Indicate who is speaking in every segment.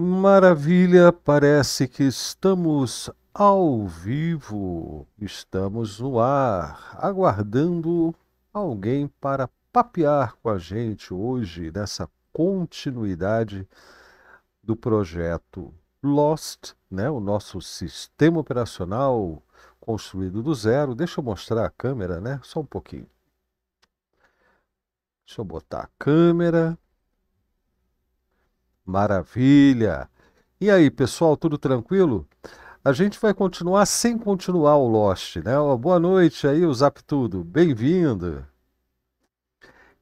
Speaker 1: Maravilha, parece que estamos ao vivo, estamos no ar, aguardando alguém para papear com a gente hoje nessa continuidade do projeto Lost, né, o nosso sistema operacional construído do zero. Deixa eu mostrar a câmera, né? Só um pouquinho. Deixa eu botar a câmera. Maravilha! E aí, pessoal, tudo tranquilo? A gente vai continuar sem continuar o Lost, né? Uma boa noite aí, o Zap Tudo. Bem-vindo!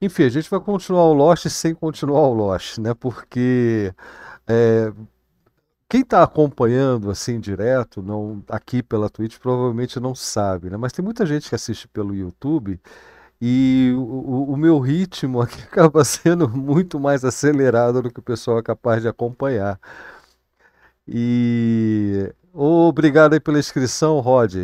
Speaker 1: Enfim, a gente vai continuar o Lost sem continuar o Lost, né? Porque é, quem está acompanhando assim direto, não aqui pela Twitch, provavelmente não sabe, né? Mas tem muita gente que assiste pelo YouTube e o, o, meu ritmo aqui acaba sendo muito mais acelerado do que o pessoal é capaz de acompanhar. E obrigado aí pela inscrição, Rod.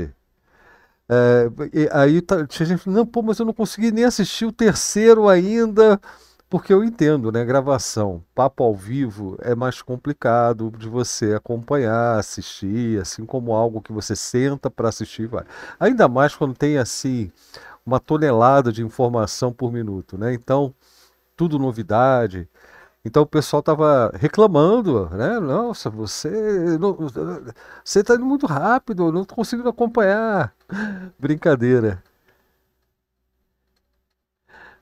Speaker 1: É, aí tá, tinha gente não, pô, mas eu não consegui nem assistir o terceiro ainda, porque eu entendo, né? Gravação, papo ao vivo é mais complicado de você acompanhar, assistir, assim como algo que você senta para assistir, vai. Ainda mais quando tem assim uma tonelada de informação por minuto, né? Então, tudo novidade. Então o pessoal estava reclamando, né? Nossa, você você está indo muito rápido, não estou conseguindo acompanhar. Brincadeira.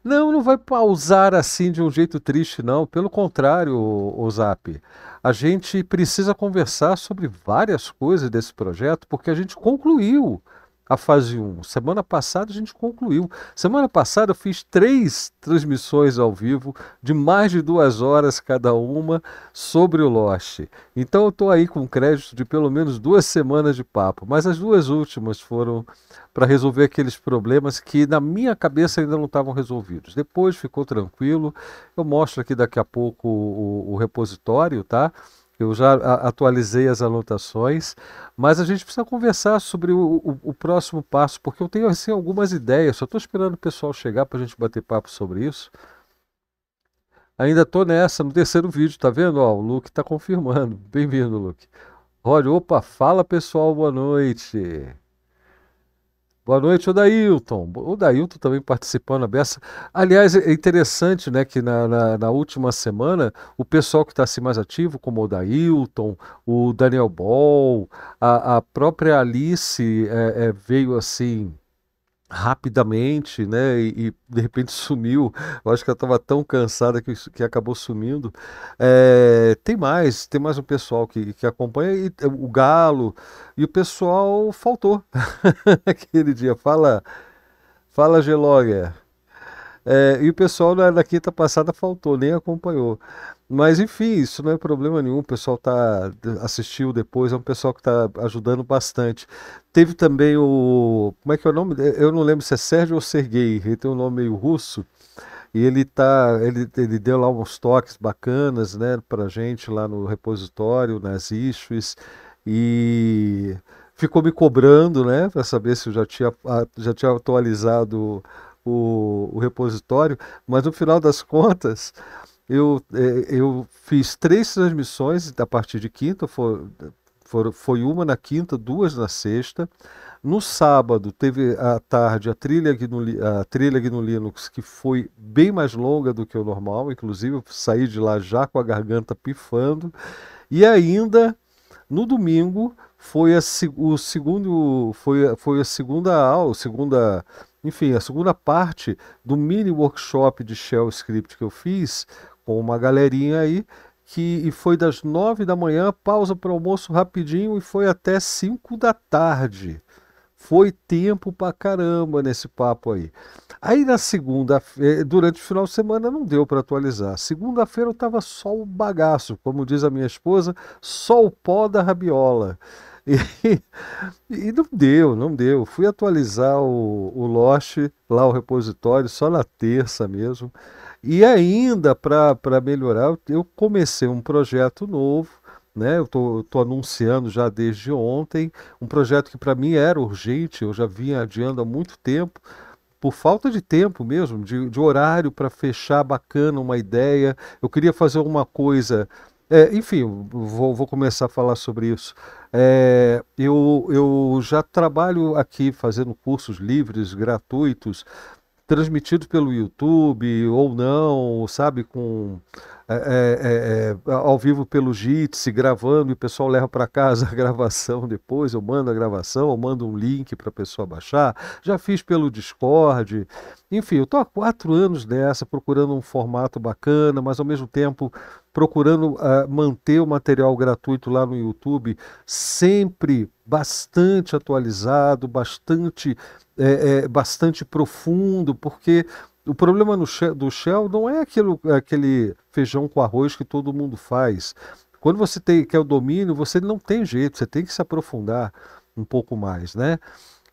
Speaker 1: Não, não vai pausar assim de um jeito triste, não. Pelo contrário, o Zap, a gente precisa conversar sobre várias coisas desse projeto, porque a gente concluiu a fase 1. Semana passada a gente concluiu. Semana passada eu fiz três transmissões ao vivo, de mais de duas horas cada uma, sobre o Lost. Então eu estou aí com crédito de pelo menos duas semanas de papo, mas as duas últimas foram para resolver aqueles problemas que na minha cabeça ainda não estavam resolvidos. Depois ficou tranquilo. Eu mostro aqui daqui a pouco o, o repositório, tá? Eu já atualizei as anotações, mas a gente precisa conversar sobre o, o, o próximo passo, porque eu tenho assim, algumas ideias, só estou esperando o pessoal chegar para a gente bater papo sobre isso. Ainda estou nessa, no terceiro vídeo, tá vendo? Ó, o Luke está confirmando. Bem-vindo, Luke. Olha, opa, fala pessoal, boa noite. Boa noite, Odailton. Dailton também participando a beça. Aliás, é interessante né, que na, na, na última semana o pessoal que está assim, mais ativo, como o Dailton, o Daniel Ball, a, a própria Alice é, é, veio assim rapidamente, né? E, e, de repente sumiu. Eu acho que ela estava tão cansada que, que acabou sumindo. É, tem mais, tem mais um pessoal que, que acompanha, e, o Galo, e o pessoal faltou aquele dia. Fala, fala Gelória. É, eh, e o pessoal na, na quinta passada faltou, nem acompanhou. Mas enfim, isso não é problema nenhum. O pessoal tá assistiu depois, é um pessoal que está ajudando bastante. Teve também o como é que é o nome? Eu não lembro se é Sérgio ou Serguei Ele tem um nome meio russo. E ele tá, ele, ele deu lá uns toques bacanas, né, a gente lá no repositório, nas issues e ficou me cobrando, né, para saber se eu já tinha já tinha atualizado o, o repositório, mas no final das contas, eu, é, eu fiz três transmissões a partir de quinta, foi, foi uma na quinta, duas na sexta. No sábado teve à tarde a trilha, a trilha no Linux, que foi bem mais longa do que o normal, inclusive eu saí de lá já com a garganta pifando. E ainda no domingo foi a, o segundo foi, foi a segunda aula, segunda enfim, a segunda parte do mini workshop de shell script que eu fiz com uma galerinha aí que e foi das nove da manhã, pausa para almoço rapidinho e foi até cinco da tarde. Foi tempo pra caramba nesse papo aí. Aí na segunda, eh, durante o final de semana não deu para atualizar. Segunda-feira eu tava só o bagaço, como diz a minha esposa, só o pó da rabiola. E, e não deu, não deu. Fui atualizar o, o Lost, lá o repositório, só na terça mesmo. E ainda, para melhorar, eu comecei um projeto novo, né? Eu tô, tô anunciando já desde ontem um projeto que para mim era urgente, eu já vinha adiando há muito tempo, por falta de tempo mesmo, de, de horário para fechar bacana uma ideia. Eu queria fazer alguma coisa. É, enfim, vou, vou, começar a falar sobre isso. É, eu, eu já trabalho aqui fazendo cursos livres, gratuitos, transmitido pelo YouTube ou não, sabe, com é é, é, é, ao vivo pelo Jitsi, gravando, e o pessoal leva para casa a gravação depois, eu mando a gravação, eu mando um link para a pessoa baixar, já fiz pelo Discord, enfim, eu estou há quatro anos nessa, procurando um formato bacana, mas ao mesmo tempo procurando uh, manter o material gratuito lá no YouTube, sempre bastante atualizado, bastante, é, é, bastante profundo, porque o problema do Shell não é aquilo, é aquele feijão com arroz que todo mundo faz. Quando você tem, quer o domínio, você não tem jeito, você tem que se aprofundar um pouco mais, né?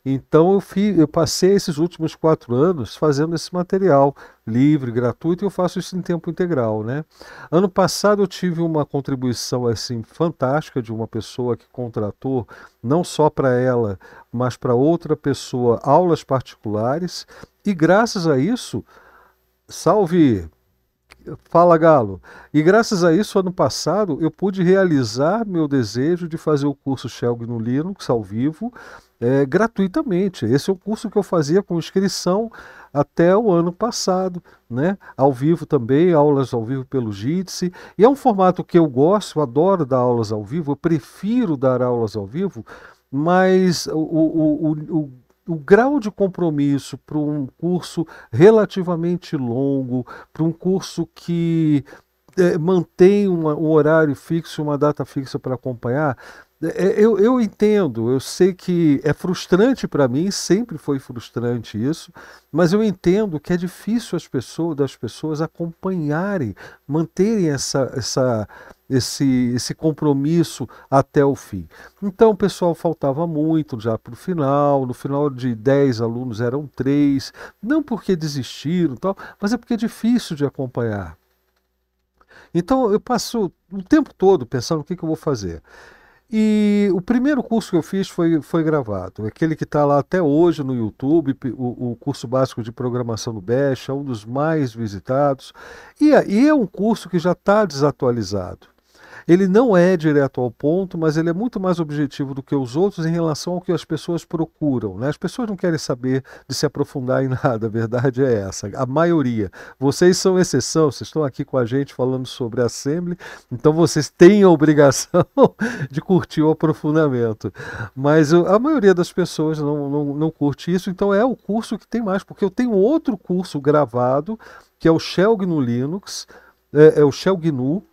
Speaker 1: Então eu, eu passei esses últimos quatro anos fazendo esse material livre, gratuito, e eu faço isso em tempo integral. Né? Ano passado eu tive uma contribuição assim fantástica de uma pessoa que contratou, não só para ela, mas para outra pessoa, aulas particulares, e graças a isso, salve Fala Galo. E graças a isso, ano passado, eu pude realizar meu desejo de fazer o curso shell no Linux ao vivo é, gratuitamente. Esse é o curso que eu fazia com inscrição até o ano passado, né? Ao vivo também, aulas ao vivo pelo Jitsi. E é um formato que eu gosto, eu adoro dar aulas ao vivo, eu prefiro dar aulas ao vivo, mas o, o, o, o o grau de compromisso para um curso relativamente longo, para um curso que é, mantém uma, um horário fixo, uma data fixa para acompanhar, é, é, eu, eu entendo, eu sei que é frustrante para mim, sempre foi frustrante isso, mas eu entendo que é difícil as pessoas, das pessoas acompanharem, manterem essa, essa, esse, esse compromisso até o fim. Então, o pessoal faltava muito já para o final, no final de 10 alunos eram 3, não porque desistiram, tal, mas é porque é difícil de acompanhar. Então, eu passo o tempo todo pensando o que, que eu vou fazer. E o primeiro curso que eu fiz foi, foi gravado, é aquele que está lá até hoje no YouTube, o, o, curso básico de programação do Bash, é um dos mais visitados. E, é, e é um curso que já está desatualizado. Ele não é direto ao ponto, mas ele é muito mais objetivo do que os outros em relação ao que as pessoas procuram. Né? As pessoas não querem saber de se aprofundar em nada, a verdade é essa. A maioria. Vocês são exceção, vocês estão aqui com a gente falando sobre Assembly, então vocês têm a obrigação de curtir o aprofundamento. Mas a maioria das pessoas não, não, não curte isso, então é o curso que tem mais, porque eu tenho outro curso gravado, que é o Shell GNU Linux, é, é o Shell GNU,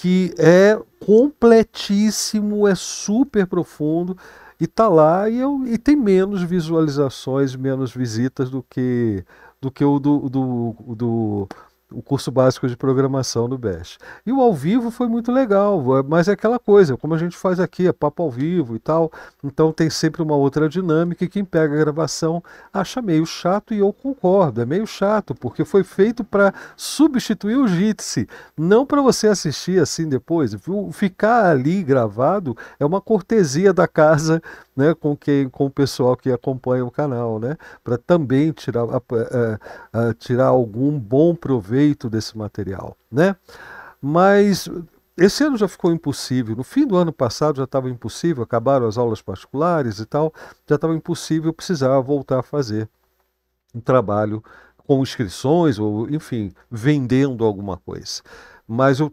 Speaker 1: que é completíssimo, é super profundo e tá lá e, eu, e tem menos visualizações, menos visitas do que do que o do, do, do o curso básico de programação do Best E o ao vivo foi muito legal, é, mas é aquela coisa, como a gente faz aqui, é papo ao vivo e tal, então tem sempre uma outra dinâmica e quem pega a gravação acha meio chato e eu concordo, é meio chato, porque foi feito para substituir o Jitsi, não para você assistir assim depois. Ficar ali gravado é uma cortesia da casa, né, com quem, com o pessoal que acompanha o canal, né, para também tirar, uh, uh, uh, tirar algum bom proveito proveito desse material, né? Mas esse ano já ficou impossível. No fim do ano passado já estava impossível, acabaram as aulas particulares e tal, já estava impossível, precisar precisava voltar a fazer um trabalho com inscrições ou, enfim, vendendo alguma coisa. Mas eu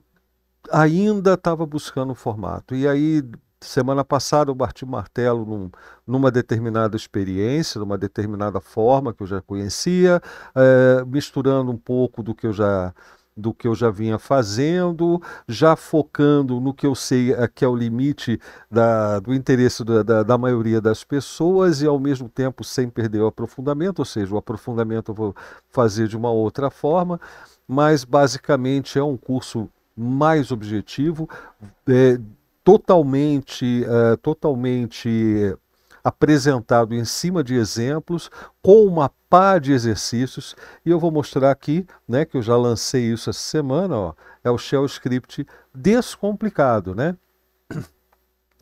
Speaker 1: ainda estava buscando o formato. E aí, semana passada eu bati o martelo num, numa determinada experiência, numa determinada forma que eu já conhecia, é, misturando um pouco do que eu já do que eu já vinha fazendo, já focando no que eu sei eh, que é o limite da, do interesse da, da, da, maioria das pessoas e ao mesmo tempo sem perder o aprofundamento, ou seja, o aprofundamento eu vou fazer de uma outra forma, mas basicamente é um curso mais objetivo, é, totalmente, uh, totalmente apresentado em cima de exemplos, com uma pá de exercícios, e eu vou mostrar aqui, né, que eu já lancei isso essa semana, ó, é o Shell Script descomplicado, né?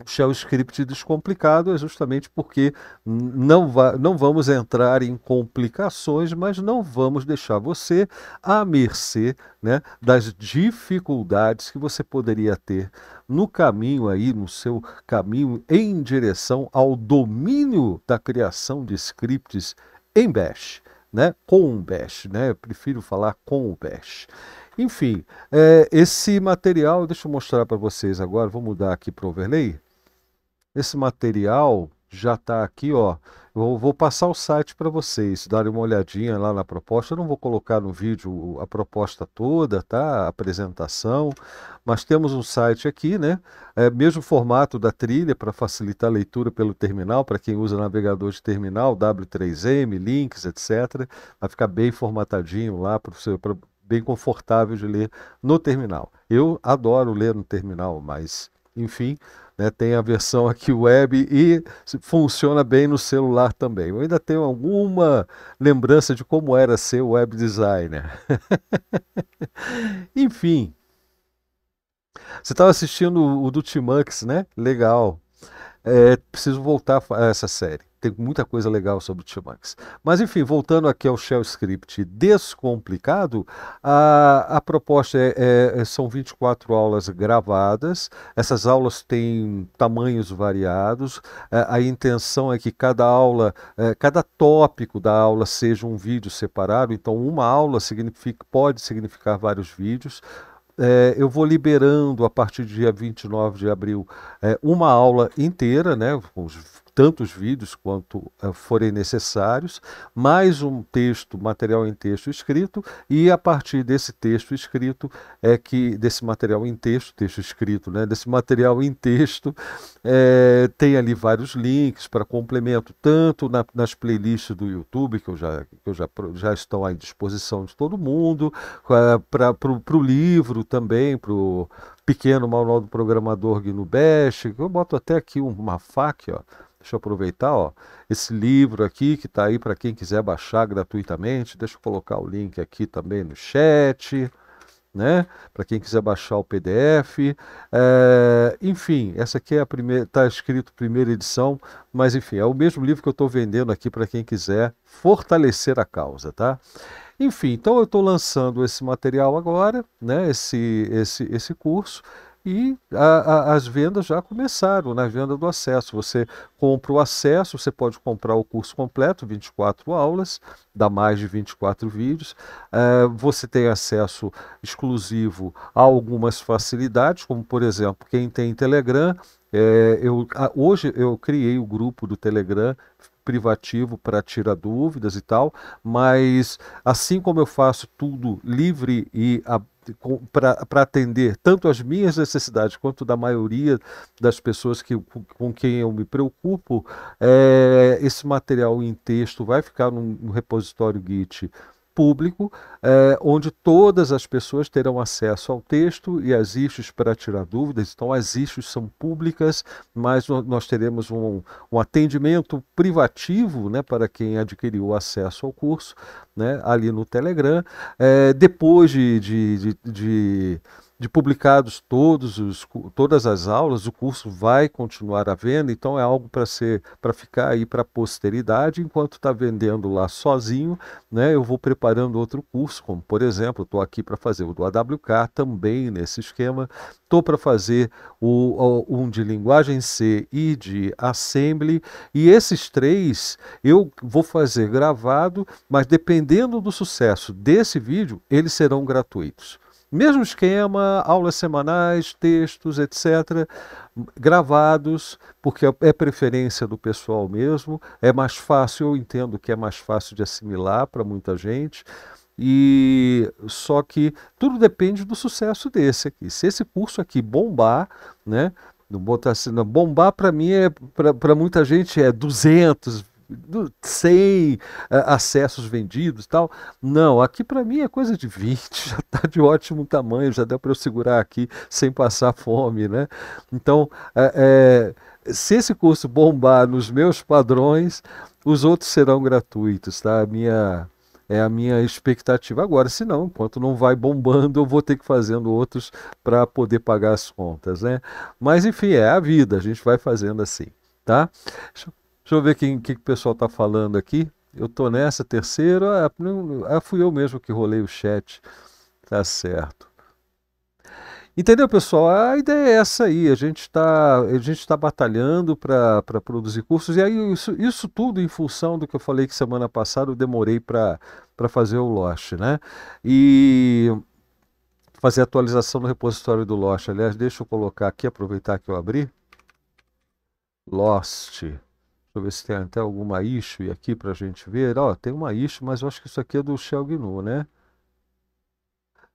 Speaker 1: shell script descomplicado é justamente porque não, va não vamos entrar em complicações, mas não vamos deixar você à mercê né, das dificuldades que você poderia ter no caminho aí, no seu caminho em direção ao domínio da criação de scripts em Bash, né, com o Bash, né, eu prefiro falar com o Bash. Enfim, é, esse material, deixa eu mostrar para vocês agora, vou mudar aqui para overlay. Esse material já está aqui, ó. Eu vou passar o site para vocês darem uma olhadinha lá na proposta. Eu não vou colocar no vídeo a proposta toda, tá? A apresentação, mas temos um site aqui, né? É, mesmo formato da trilha para facilitar a leitura pelo terminal, para quem usa navegador de terminal, W3M, links, etc. Vai ficar bem formatadinho lá para você. Pra, bem confortável de ler no terminal. Eu adoro ler no terminal, mas enfim, né? tem a versão aqui web e funciona bem no celular também. Eu ainda tenho alguma lembrança de como era ser web designer. Enfim, você estava assistindo o do Timanx, né? Legal é, preciso voltar a essa série. Tem muita coisa legal sobre o T-Max. Mas, enfim, voltando aqui ao Shell Script descomplicado, a, a proposta é, é, é são 24 aulas gravadas. Essas aulas têm tamanhos variados. É, a intenção é que cada aula, é, cada tópico da aula seja um vídeo separado. Então, uma aula significa, pode significar vários vídeos. É, eu vou liberando a partir do dia 29 de abril é, uma aula inteira, né? Os tantos vídeos quanto uh, forem necessários, mais um texto, material em texto escrito, e a partir desse texto escrito é que desse material em texto, texto escrito, né, desse material em texto é, tem ali vários links para complemento, tanto na, nas playlists do YouTube que eu já que eu já já estão à disposição de todo mundo, uh, eh, para pro o livro também, para o pequeno manual do programador GNU Bash, eu boto até aqui uma faca, ó Deixa eu aproveitar, ó, esse livro aqui que está aí para quem quiser baixar gratuitamente. Deixa eu colocar o link aqui também no chat, né? Para quem quiser baixar o PDF. É, enfim, essa aqui é a primeira, está escrito primeira edição, mas enfim, é o mesmo livro que eu estou vendendo aqui para quem quiser fortalecer a causa, tá? Enfim, então eu estou lançando esse material agora, né? Esse, esse, esse curso e a, a, as vendas já começaram na né? venda do acesso. Você compra o acesso, você pode comprar o curso completo, 24 aulas, dá mais de 24 vídeos. É, você tem acesso exclusivo a algumas facilidades, como por exemplo, quem tem Telegram. É, eu, hoje eu criei o grupo do Telegram, privativo para tirar dúvidas e tal, mas assim como eu faço tudo livre e para atender tanto as minhas necessidades quanto da maioria das pessoas que, com, quem eu me preocupo, é, esse material em texto vai ficar num, num repositório Git público, é, onde todas as pessoas terão acesso ao texto e as issues para tirar dúvidas. Então, as issues são públicas, mas nós teremos um, um atendimento privativo né, para quem adquiriu acesso ao curso né, ali no Telegram. É, depois de, de, de, de de publicados todos os, todas as aulas, o curso vai continuar à venda, então é algo para ser para ficar aí para a posteridade, enquanto está vendendo lá sozinho, né, eu vou preparando outro curso, como por exemplo, estou aqui para fazer o do AWK também nesse esquema, estou para fazer o, o, um de linguagem C e de Assembly, e esses três eu vou fazer gravado, mas dependendo do sucesso desse vídeo, eles serão gratuitos. Mesmo esquema, aulas semanais, textos, etc., gravados, porque é, é preferência do pessoal mesmo, é mais fácil, eu entendo que é mais fácil de assimilar para muita gente. E só que tudo depende do sucesso desse aqui. Se esse curso aqui bombar, né? Botar assim, bombar para mim é para muita gente é 200, 100 eh, acessos vendidos tal. Não, aqui para mim é coisa de 20, já está de ótimo tamanho, já dá para eu segurar aqui sem passar fome, né? Então, é, é, se esse curso bombar nos meus padrões, os outros serão gratuitos, tá? A minha é a minha expectativa agora, se não, enquanto não vai bombando, eu vou ter que fazendo outros para poder pagar as contas, né? Mas enfim, é a vida, a gente vai fazendo assim, tá? Deixa eu Deixa eu ver o que, que, o pessoal está falando aqui. Eu estou nessa terceira. Ah, é, é, fui eu mesmo que rolei o chat. Tá certo. Entendeu, pessoal? A ideia é essa aí. A gente está tá batalhando para produzir cursos. E aí, isso, isso, tudo em função do que eu falei que semana passada eu demorei para fazer o Lost, né? E fazer a atualização no repositório do Lost. Aliás, deixa eu colocar aqui, aproveitar que eu abri. Lost. Deixa eu ver se tem até alguma issue aqui para a gente ver. Ó, tem uma issue, mas eu acho que isso aqui é do Shell GNU, né?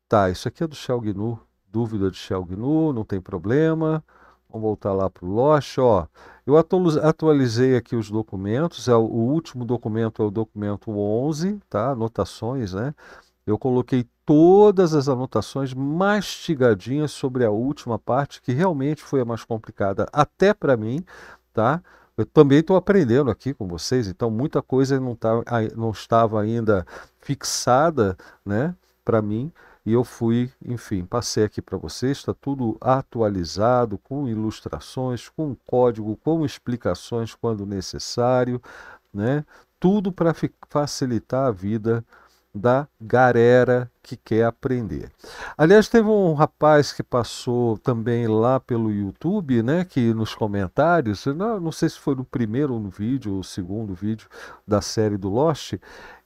Speaker 1: Tá, isso aqui é do Shell GNU. Dúvida de Shell GNU, não tem problema. Vamos voltar lá para o Lost. Ó, eu atualizei aqui os documentos. É, o último documento é o documento 11, tá? Anotações, né? Eu coloquei todas as anotações mastigadinhas sobre a última parte, que realmente foi a mais complicada até para mim, tá? Eu também estou aprendendo aqui com vocês, então muita coisa não, tá, não estava ainda fixada né, para mim. E eu fui, enfim, passei aqui para vocês, está tudo atualizado, com ilustrações, com código, com explicações quando necessário, né? Tudo para facilitar a vida da galera que quer aprender. Aliás, teve um rapaz que passou também lá pelo YouTube, né, que nos comentários, não, não sei se foi no primeiro no vídeo ou segundo vídeo da série do Lost,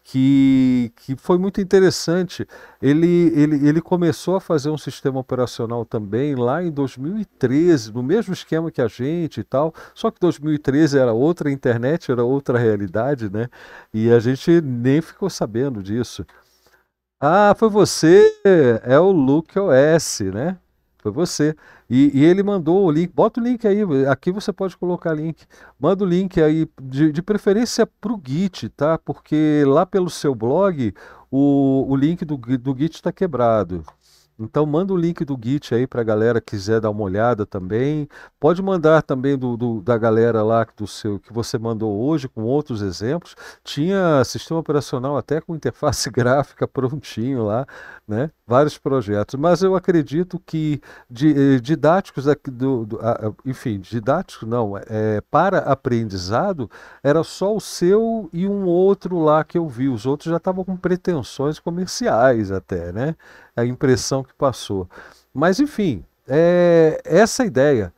Speaker 1: que, que foi muito interessante. Ele, ele, ele começou a fazer um sistema operacional também lá em 2013, no mesmo esquema que a gente e tal. Só que 2013 era outra internet, era outra realidade, né? E a gente nem ficou sabendo disso. Ah, foi você, é o Luke OS, né? Foi você. E, e, ele mandou o link, bota o link aí, aqui você pode colocar link. Manda o link aí, de, de preferência para o Git, tá? Porque lá pelo seu blog o, o link do, do Git está quebrado. Então manda o link do Git aí para a galera que quiser dar uma olhada também. Pode mandar também do, do, da galera lá do seu que você mandou hoje com outros exemplos. Tinha sistema operacional até com interface gráfica prontinho lá, né? Vários projetos. Mas eu acredito que de, eh, didáticos aqui do, do a, enfim, didático não, é, para aprendizado era só o seu e um outro lá que eu vi. Os outros já estavam com pretensões comerciais até, né? a impressão que passou. Mas, enfim, é, essa ideia.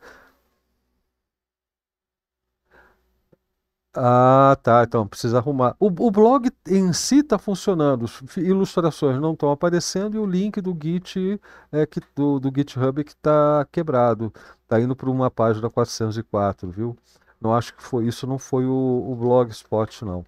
Speaker 1: Ah, tá. Então precisa arrumar. O, o blog em si está funcionando, ilustrações não estão aparecendo e o link do Git é, que, do, do GitHub que está quebrado. Está indo para uma página 404, viu? Não acho que foi isso, não foi o, o Blogspot, não.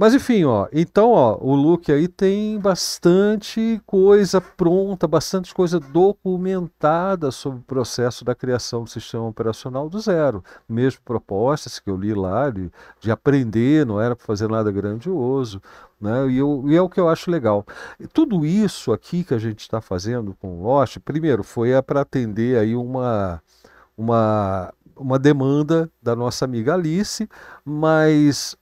Speaker 1: Mas enfim, ó, então, ó, o Luke aí tem bastante coisa pronta, bastante coisa documentada sobre o processo da criação do sistema operacional do zero. Mesmo propostas que eu li lá de, de aprender, não era para fazer nada grandioso, né? E, eu, e é o que eu acho legal. E tudo isso aqui que a gente está fazendo com o Lost, primeiro, foi é para atender aí uma uma uma demanda da nossa amiga Alice, mas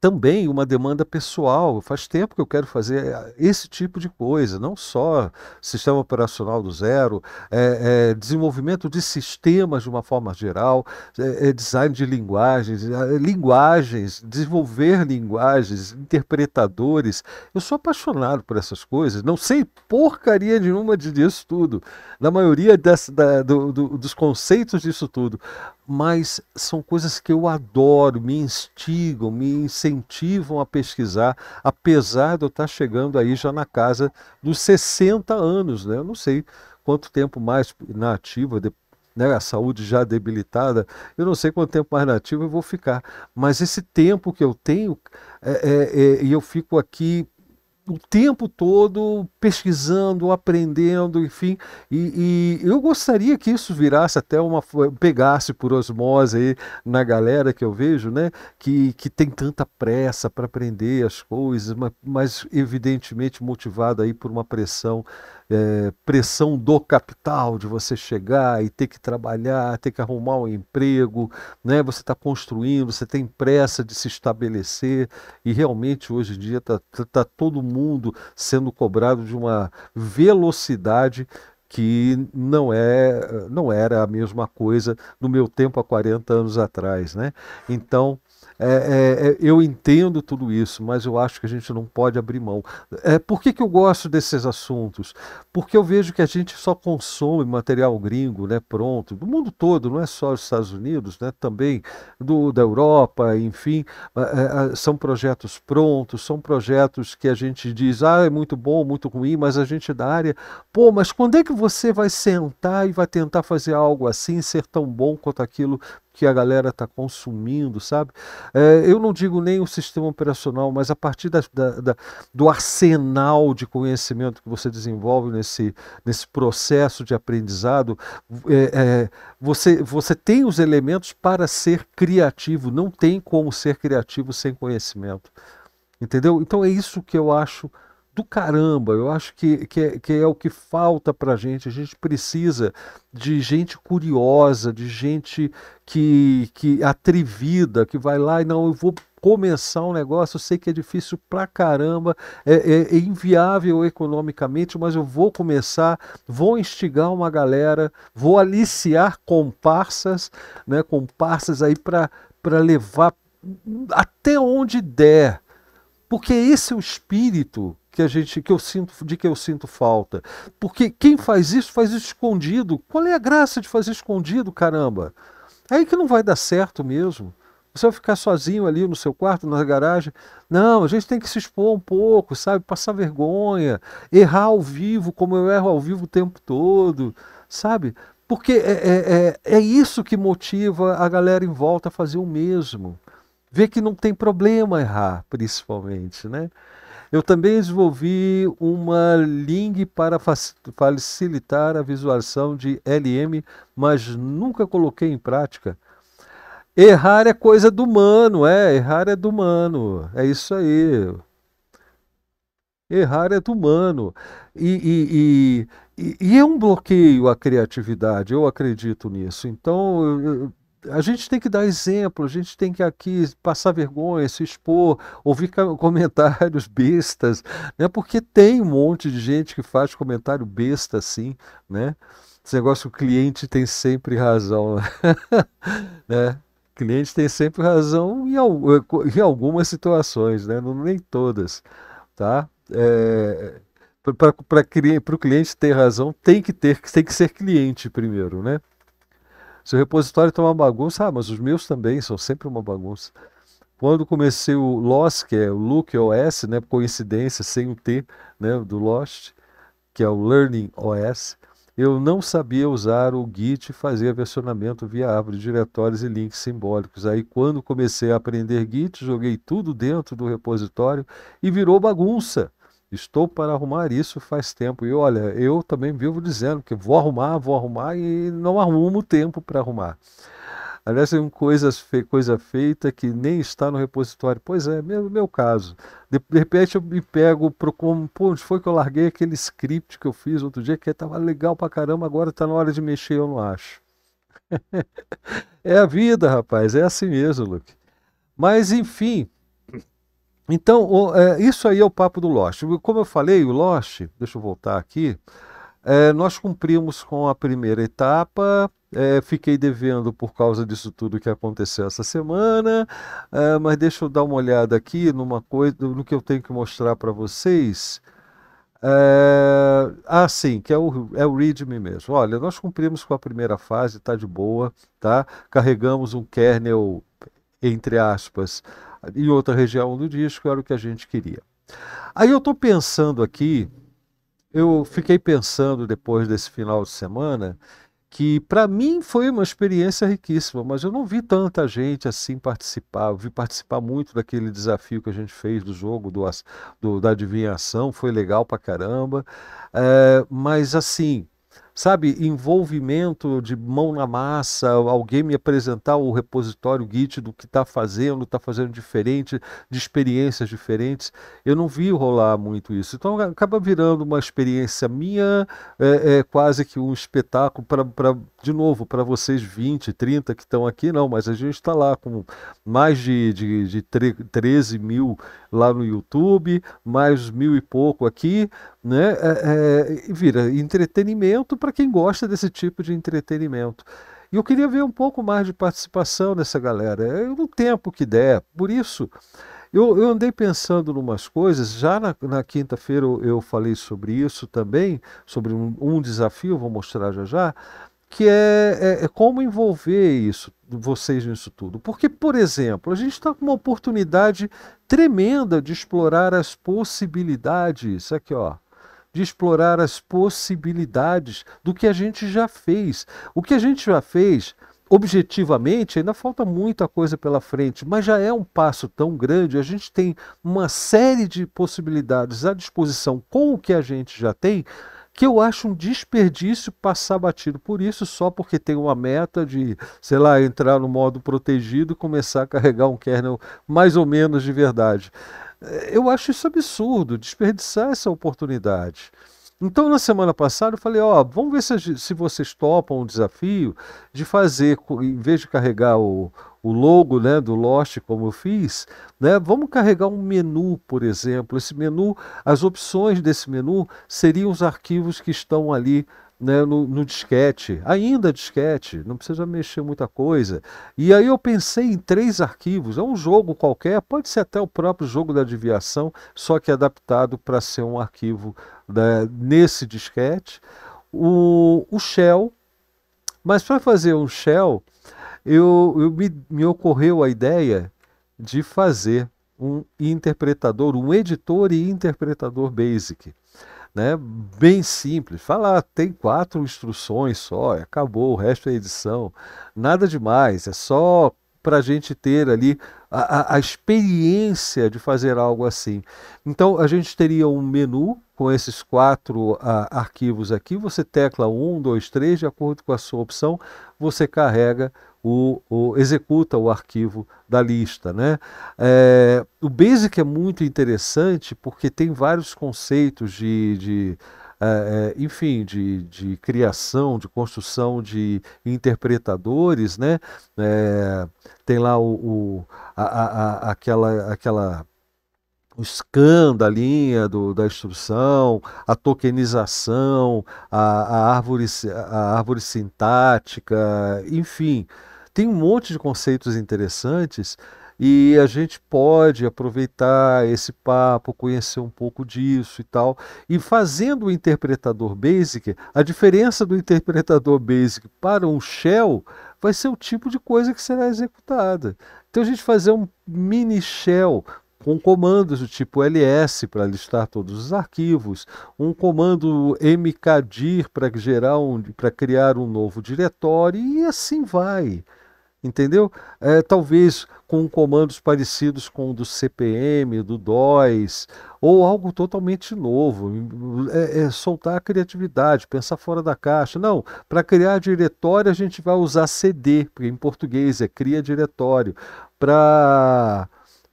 Speaker 1: também uma demanda pessoal. Faz tempo que eu quero fazer eh, esse tipo de coisa, não só sistema operacional do zero, é, é, desenvolvimento de sistemas de uma forma geral, é, design de linguagens, linguagens, desenvolver linguagens, interpretadores. Eu sou apaixonado por essas coisas, não sei porcaria nenhuma disso tudo, na maioria das, da, do, do, dos conceitos disso tudo mas são coisas que eu adoro, me instigam, me incentivam a pesquisar, apesar de eu estar chegando aí já na casa dos 60 anos, né? Eu não sei quanto tempo mais na ativa, né, a saúde já debilitada, eu não sei quanto tempo mais na ativa eu vou ficar. Mas esse tempo que eu tenho, e é, é, é, eu fico aqui o tempo todo pesquisando, aprendendo, enfim. E, e, eu gostaria que isso virasse até uma. pegasse por osmose aí na galera que eu vejo, né? Que, que tem tanta pressa para aprender as coisas, mas, mas evidentemente motivada aí por uma pressão é, pressão do capital de você chegar e ter que trabalhar, ter que arrumar um emprego, né? Você está construindo, você tem pressa de se estabelecer e realmente hoje em dia está tá, tá todo mundo sendo cobrado de uma velocidade que não é não era a mesma coisa no meu tempo há 40 anos atrás, né? Então, é, é, é, eu entendo tudo isso, mas eu acho que a gente não pode abrir mão. É, por que, que eu gosto desses assuntos? Porque eu vejo que a gente só consome material gringo, né, pronto, do mundo todo, não é só os Estados Unidos, né, também do, da Europa, enfim, é, é, são projetos prontos, são projetos que a gente diz, ah, é muito bom, muito ruim, mas a gente da área, pô, mas quando é que você vai sentar e vai tentar fazer algo assim, ser tão bom quanto aquilo que a galera está consumindo, sabe? É, eu não digo nem o sistema operacional, mas a partir da, da, da, do arsenal de conhecimento que você desenvolve nesse, nesse processo de aprendizado, é, é, você, você tem os elementos para ser criativo, não tem como ser criativo sem conhecimento. Entendeu? Então é isso que eu acho do caramba. Eu acho que, que, é, que é o que falta para a gente. A gente precisa de gente curiosa, de gente que, que atrevida, que vai lá e não, eu vou começar um negócio, eu sei que é difícil para caramba, é, é, é, inviável economicamente, mas eu vou começar, vou instigar uma galera, vou aliciar comparsas, né, comparsas aí para levar até onde der, porque esse é o espírito que a gente que eu sinto de que eu sinto falta. Porque quem faz isso faz isso escondido. Qual é a graça de fazer escondido, caramba? É aí que não vai dar certo mesmo. Você vai ficar sozinho ali no seu quarto, na garagem. Não, a gente tem que se expor um pouco, sabe? Passar vergonha, errar ao vivo, como eu erro ao vivo o tempo todo, sabe? Porque é, é, é, é isso que motiva a galera em volta a fazer o mesmo. Ver que não tem problema errar, principalmente, né? Eu também desenvolvi uma link para facilitar a visualização de LM, mas nunca coloquei em prática. Errar é coisa do humano, é, errar é do humano, é isso aí. Errar é do humano. E, e, e, e é um bloqueio à criatividade, eu acredito nisso. Então, eu, a gente tem que dar exemplo, a gente tem que aqui passar vergonha, se expor, ouvir comentários bestas, né? Porque tem um monte de gente que faz comentário besta assim, né? Esse negócio o cliente tem sempre razão, né? O cliente tem sempre razão em, eh, em algumas situações, né? Nem todas, tá? É, para o cliente ter razão, tem que ter, tem que ser cliente primeiro, né? Se o repositório está uma bagunça, ah, mas os meus também são sempre uma bagunça. Quando comecei o Lost, que é o Look OS, né, coincidência, sem o T, né, do Lost, que é o Learning OS, eu não sabia usar o Git e fazer versionamento via árvore de diretórios e links simbólicos. Aí, quando comecei a aprender Git, joguei tudo dentro do repositório e virou bagunça. Estou para arrumar isso faz tempo. E olha, eu também vivo dizendo que vou arrumar, vou arrumar e não arrumo tempo para arrumar. Aliás, tem coisas fe coisa feita que nem está no repositório. Pois é, meu, meu caso. De, de repente eu me pego, como, pô, onde foi que eu larguei aquele script que eu fiz outro dia que estava legal para caramba, agora está na hora de mexer, eu não acho. é a vida, rapaz, é assim mesmo, Luke. Mas enfim, então, o, é, isso aí é o papo do Lost. Como eu falei, o Lost, deixa eu voltar aqui, é, nós cumprimos com a primeira etapa, é, fiquei devendo por causa disso tudo que aconteceu essa semana, é, mas deixa eu dar uma olhada aqui numa coisa, no que eu tenho que mostrar para vocês. É, ah, sim, que é o, é o README mesmo. Olha, nós cumprimos com a primeira fase, Está de boa, tá? Carregamos um kernel, entre aspas, e outra região do disco era o que a gente queria. Aí eu estou pensando aqui, eu fiquei pensando depois desse final de semana que para mim foi uma experiência riquíssima, mas eu não vi tanta gente assim participar. Eu vi participar muito daquele desafio que a gente fez do jogo do, do da adivinhação, foi legal para caramba. É, mas assim, sabe, envolvimento de mão na massa, alguém me apresentar o repositório Git do que está fazendo, está fazendo diferente, de experiências diferentes. Eu não vi rolar muito isso. Então acaba virando uma experiência minha, é, é quase que um espetáculo para, de novo, para vocês 20, 30 que estão aqui, não, mas a gente está lá com mais de, de, de 13 mil lá no YouTube, mais mil e pouco aqui, né? É, é, vira entretenimento para para quem gosta desse tipo de entretenimento. E eu queria ver um pouco mais de participação nessa galera, no tempo que der. Por isso, eu, eu andei pensando em umas coisas, já na, na quinta-feira eu, eu, falei sobre isso também, sobre um, um, desafio, vou mostrar já já, que é, é, é como envolver isso, vocês nisso tudo. Porque, por exemplo, a gente está com uma oportunidade tremenda de explorar as possibilidades. Aqui, ó de explorar as possibilidades do que a gente já fez. O que a gente já fez, objetivamente, ainda falta muita coisa pela frente, mas já é um passo tão grande. A gente tem uma série de possibilidades à disposição com o que a gente já tem que eu acho um desperdício passar batido por isso só porque tem uma meta de, sei lá, entrar no modo protegido e começar a carregar um kernel mais ou menos de verdade. É, eu acho isso absurdo, desperdiçar essa oportunidade. Então, na semana passada, eu falei: Ó, vamos ver se, se, vocês topam o desafio de fazer, em vez de carregar o, o logo né, do Lost, como eu fiz, né, vamos carregar um menu, por exemplo. Esse menu, as opções desse menu seriam os arquivos que estão ali né, no, no, disquete, ainda disquete, não precisa mexer muita coisa. E aí eu pensei em três arquivos, é um jogo qualquer, pode ser até o próprio jogo da deviação, só que adaptado para ser um arquivo né, nesse disquete. O, o shell, mas para fazer um shell, eu, eu me, me ocorreu a ideia de fazer um interpretador, um editor e interpretador basic né, bem simples. Fala, ah, tem quatro instruções só, acabou, o resto é edição. Nada demais, é só para a gente ter ali a, a, a, experiência de fazer algo assim. Então a gente teria um menu com esses quatro a, ah, arquivos aqui. Você tecla um, dois, três, de acordo com a sua opção, você carrega o, o executa o arquivo da lista, né? É, o Basic é muito interessante porque tem vários conceitos de, de eh, eh, enfim, de, de criação, de construção de interpretadores, né? É, tem lá o, o a, a, a, aquela, aquela o scan da linha do, da instrução, a tokenização, a, a, árvore, a árvore sintática, enfim. Tem um monte de conceitos interessantes e a gente pode aproveitar esse papo, conhecer um pouco disso e tal. E fazendo o interpretador basic, a diferença do interpretador basic para um shell vai ser o tipo de coisa que será executada. Então a gente fazer um mini shell com comandos do tipo ls para listar todos os arquivos, um comando mkdir para gerar um, para criar um novo diretório e assim vai entendeu? É, talvez com comandos parecidos com o do CPM, do DOS, ou algo totalmente novo, é, é soltar a criatividade, pensar fora da caixa. Não, para criar diretório a gente vai usar CD, porque em português é cria diretório. Para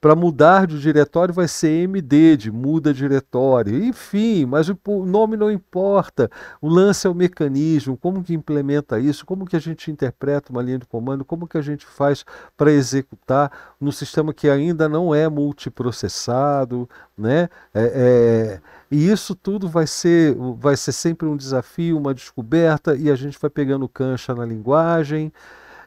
Speaker 1: para mudar de diretório vai ser MD, de muda diretório. Enfim, mas o nome não importa. O lance é o mecanismo, como que implementa isso, como que a gente interpreta uma linha de comando, como que a gente faz para executar no sistema que ainda não é multiprocessado, né? É, é, e isso tudo vai ser, vai ser sempre um desafio, uma descoberta, e a gente vai pegando cancha na linguagem.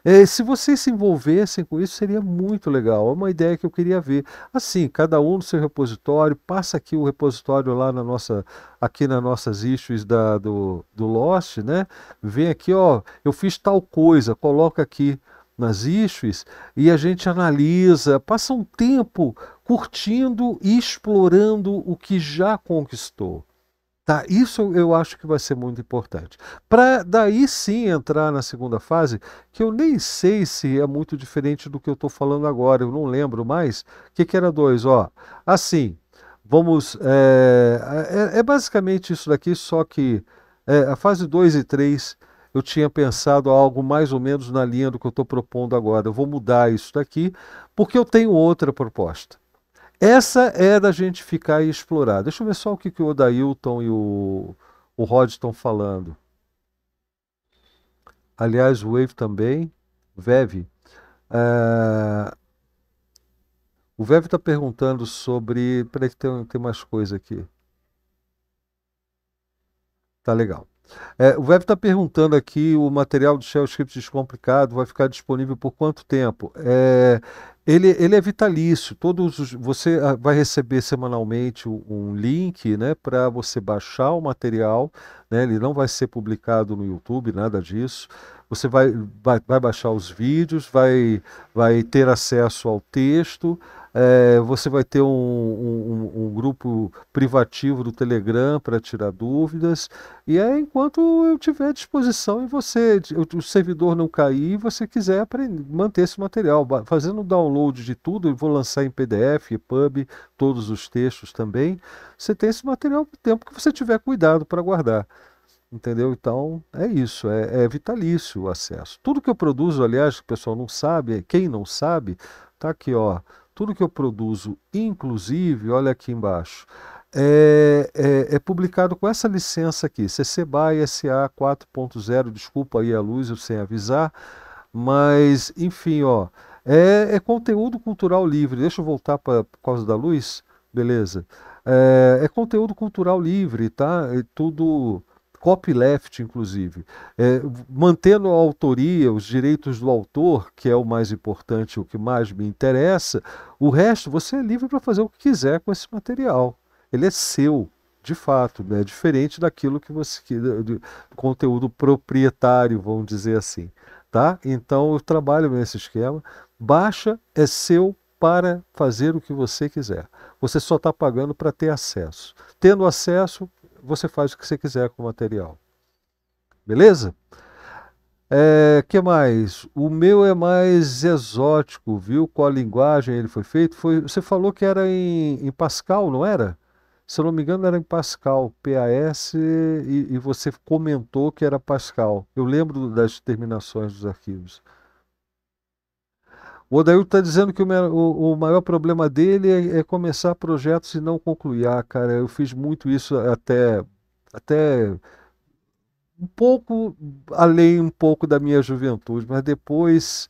Speaker 1: É, se vocês se envolvessem com isso, seria muito legal. É uma ideia que eu queria ver. Assim, cada um no seu repositório, passa aqui o repositório lá na nossa, aqui nas nossas issues da, do, do Lost, né? Vem aqui, ó, eu fiz tal coisa, coloca aqui nas issues e a gente analisa, passa um tempo curtindo e explorando o que já conquistou. Tá? Isso eu acho que vai ser muito importante. Para daí sim entrar na segunda fase, que eu nem sei se é muito diferente do que eu estou falando agora, eu não lembro mais. O que, que era dois? Ó, assim, vamos. É, é, é basicamente isso daqui, só que é, a fase 2 e 3 eu tinha pensado algo mais ou menos na linha do que eu estou propondo agora. Eu vou mudar isso daqui, porque eu tenho outra proposta. Essa é da gente ficar e explorar. Deixa eu ver só o que, que o Odailton e o, o Rod estão falando. Aliás, o Wave também. Veve. Eh, o Veve está perguntando sobre. Peraí, que tem, tem mais coisa aqui. Tá legal. É, o Web está perguntando aqui: o material do Shell Script Descomplicado vai ficar disponível por quanto tempo? É, ele, ele é vitalício. Todos os, você ah, vai receber semanalmente um link né, para você baixar o material. Né, ele não vai ser publicado no YouTube, nada disso. Você vai, vai, vai baixar os vídeos, vai, vai ter acesso ao texto. É, você vai ter um, um, um grupo privativo do Telegram para tirar dúvidas. E é enquanto eu tiver à disposição e você, o servidor não cair, você quiser aprender, manter esse material. Fazendo o download de tudo, eu vou lançar em PDF, EPUB, todos os textos também. Você tem esse material o tempo que você tiver cuidado para guardar entendeu? Então é isso, é, é, vitalício o acesso. Tudo que eu produzo, aliás, o pessoal não sabe, quem não sabe, tá aqui ó, tudo que eu produzo, inclusive, olha aqui embaixo, é, é, é, publicado com essa licença aqui, CC BY SA 4.0, desculpa aí a luz, eu sem avisar, mas enfim, ó, é, é conteúdo cultural livre. Deixa eu voltar para por causa da luz, beleza? É, é, conteúdo cultural livre, tá? É tudo copyleft, inclusive, é, mantendo a autoria, os direitos do autor, que é o mais importante, o que mais me interessa, o resto você é livre para fazer o que quiser com esse material. Ele é seu, de fato, né? É diferente daquilo que você. do conteúdo proprietário, vamos dizer assim. Tá? Então eu trabalho nesse esquema. Baixa é seu para fazer o que você quiser. Você só está pagando para ter acesso. Tendo acesso, você faz o que você quiser com o material. Beleza? É, que mais? O meu é mais exótico, viu? Qual a linguagem ele foi feito? Foi, você falou que era em, em Pascal, não era? Se eu não me engano, era em Pascal, PAS, e, e você comentou que era Pascal. Eu lembro das terminações dos arquivos. O Odair está dizendo que o, o, o, maior problema dele é, é, começar projetos e não concluir. Ah, cara, eu fiz muito isso até, até um pouco além um pouco da minha juventude, mas depois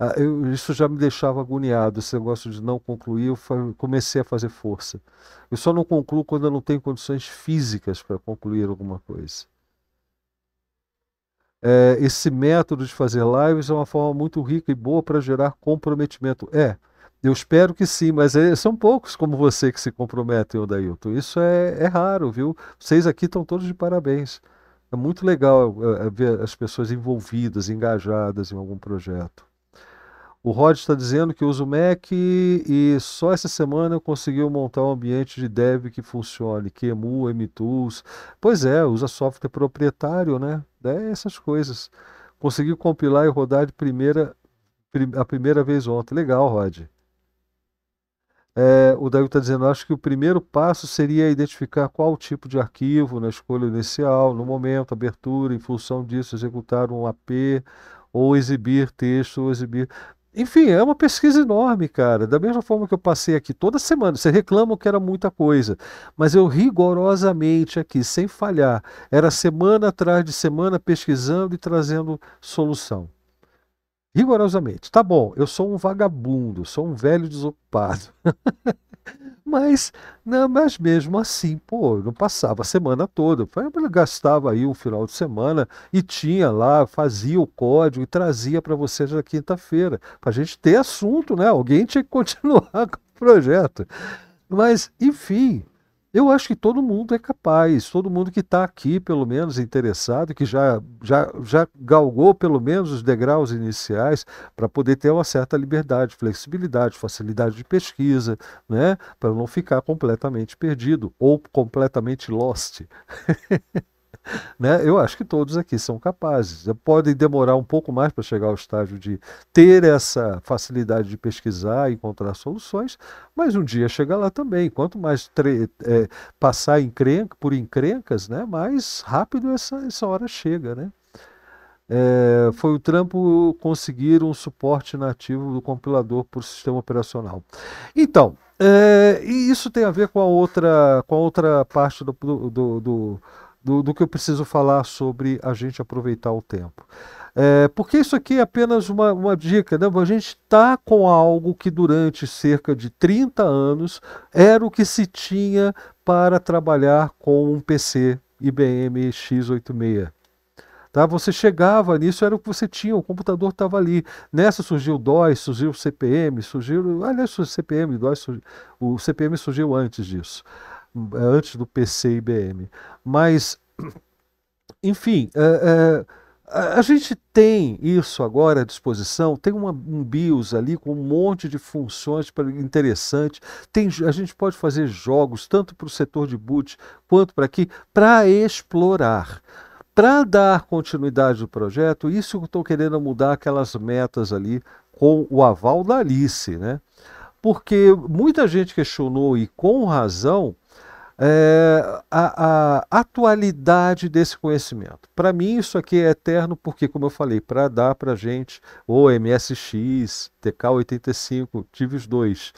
Speaker 1: ah, eu, isso já me deixava agoniado, esse negócio de não concluir, eu comecei a fazer força. Eu só não concluo quando eu não tenho condições físicas para concluir alguma coisa é, esse método de fazer lives é uma forma muito rica e boa para gerar comprometimento. É, eu espero que sim, mas é, são poucos como você que se comprometem, Odailton. Isso é, é raro, viu? Vocês aqui estão todos de parabéns. É muito legal é, é, ver as pessoas envolvidas, engajadas em algum projeto. O Rod está dizendo que usa o Mac e só essa semana conseguiu montar um ambiente de dev que funcione, QEMU, emula MTools. Pois é, usa software proprietário, né? É essas coisas. Conseguiu compilar e rodar de primeira, a primeira vez ontem. Legal, Rod. É, o Dago está dizendo, acho que o primeiro passo seria identificar qual tipo de arquivo na escolha inicial, no momento, abertura, em função disso, executar um AP ou exibir texto, ou exibir. Enfim, é uma pesquisa enorme, cara. Da mesma forma que eu passei aqui toda semana, você reclamam que era muita coisa, mas eu rigorosamente aqui, sem falhar, era semana atrás de semana pesquisando e trazendo solução. Rigorosamente. Tá bom, eu sou um vagabundo, sou um velho desocupado. Mas, não, né, mas mesmo assim, pô, não passava a semana toda. Eu gastava aí um final de semana e tinha lá, fazia o código e trazia para vocês na quinta-feira, para a gente ter assunto, né? Alguém tinha que continuar com o projeto. Mas, enfim, eu acho que todo mundo é capaz, todo mundo que está aqui, pelo menos, interessado, que já, já, já galgou pelo menos os degraus iniciais para poder ter uma certa liberdade, flexibilidade, facilidade de pesquisa, né? para não ficar completamente perdido ou completamente lost. né? Eu acho que todos aqui são capazes. Podem demorar um pouco mais para chegar ao estágio de ter essa facilidade de pesquisar e encontrar soluções, mas um dia chega lá também. Quanto mais é, passar encrenca, por encrencas, né? mais rápido essa, essa hora chega, né? É, foi o trampo conseguir um suporte nativo do compilador para o sistema operacional. Então, é, e isso tem a ver com a outra, com a outra parte do, do, do do, do que eu preciso falar sobre a gente aproveitar o tempo. É, porque isso aqui é apenas uma, uma dica, né? a gente está com algo que durante cerca de 30 anos era o que se tinha para trabalhar com um PC IBM x86. Tá? Você chegava nisso, era o que você tinha, o computador estava ali. Nessa surgiu o DOS, surgiu o CPM, surgiu. Aliás, o CPM, DOS, surgiu, o CPM surgiu antes disso. É antes do PC IBM. Mas, enfim, é, é, a gente tem isso agora à disposição, tem uma, um BIOS ali com um monte de funções interessantes, tem, a gente pode fazer jogos tanto para o setor de boot quanto para aqui, para explorar. Para dar continuidade do projeto, isso eu estou querendo é mudar aquelas metas ali com o aval da Alice, né? Porque muita gente questionou, e com razão, é, a, a atualidade desse conhecimento. Para mim, isso aqui é eterno, porque, como eu falei, para dar para gente o MSX, TK85, tive os dois.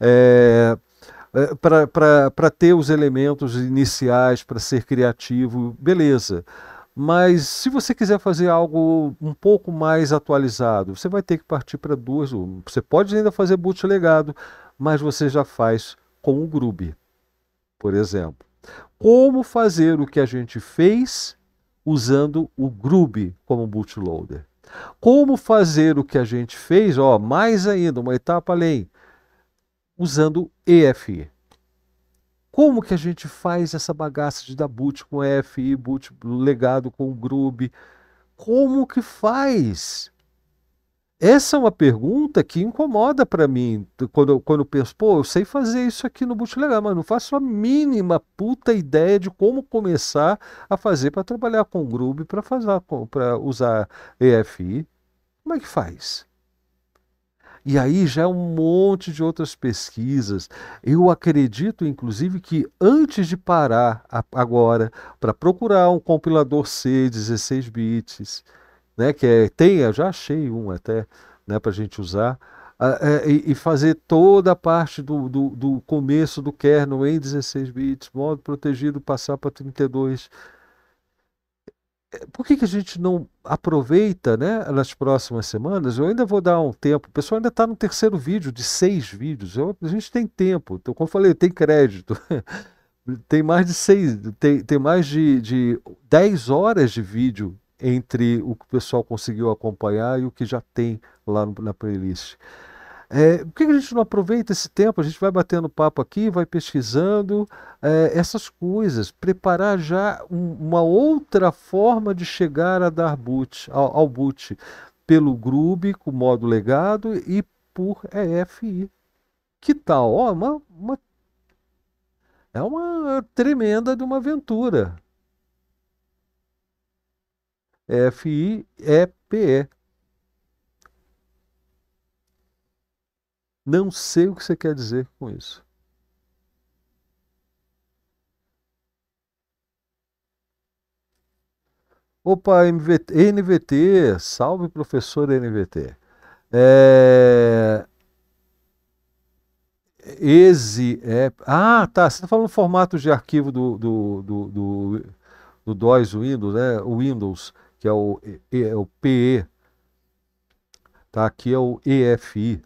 Speaker 1: É, é, para ter os elementos iniciais, para ser criativo, beleza. Mas se você quiser fazer algo um pouco mais atualizado, você vai ter que partir para duas. Você pode ainda fazer bootlegado, mas você já faz com o Groove por exemplo. Como fazer o que a gente fez usando o Groove como bootloader. Como fazer o que a gente fez, ó, mais ainda, uma etapa além, usando EFI. Como que a gente faz essa bagaça de dar boot com EFI, boot legado com Groove? Como que faz? Essa é uma pergunta que incomoda para mim quando, quando eu penso, pô, eu sei fazer isso aqui no Bootlegar, mas não faço a mínima puta ideia de como começar a fazer para trabalhar com o Groove, para usar EFI. Como é que faz? E aí já é um monte de outras pesquisas. Eu acredito, inclusive, que antes de parar agora para procurar um compilador C 16 bits, né? Que é, tenha já achei um até, né? Para a gente usar. é, e, e, fazer toda a parte do, do, do, começo do kernel em 16 bits, modo protegido, passar para 32. Por que, que a gente não aproveita né, nas próximas semanas? Eu ainda vou dar um tempo. O pessoal ainda está no terceiro vídeo, de seis vídeos. Eu, a gente tem tempo. Então, como eu falei, tem crédito. tem mais de seis, tem, tem mais de, de 10 horas de vídeo entre o que o pessoal conseguiu acompanhar e o que já tem lá no, na playlist. É, por que a gente não aproveita esse tempo? A gente vai batendo papo aqui, vai pesquisando é, essas coisas, preparar já um, uma outra forma de chegar a dar boot, ao, ao boot pelo Groove, com modo legado e por EFI. Que tal? Oh, uma, uma, é uma tremenda de uma aventura. F-I-E-P-E. Não sei o que você quer dizer com isso. Opa, MVT, NVT, salve professor NVT. É... Exe é. Ah, tá. Você está falando formato de arquivo do, do, do, do, do DOS Windows, né? O Windows que é o, é o PE, tá? Aqui é o EFI.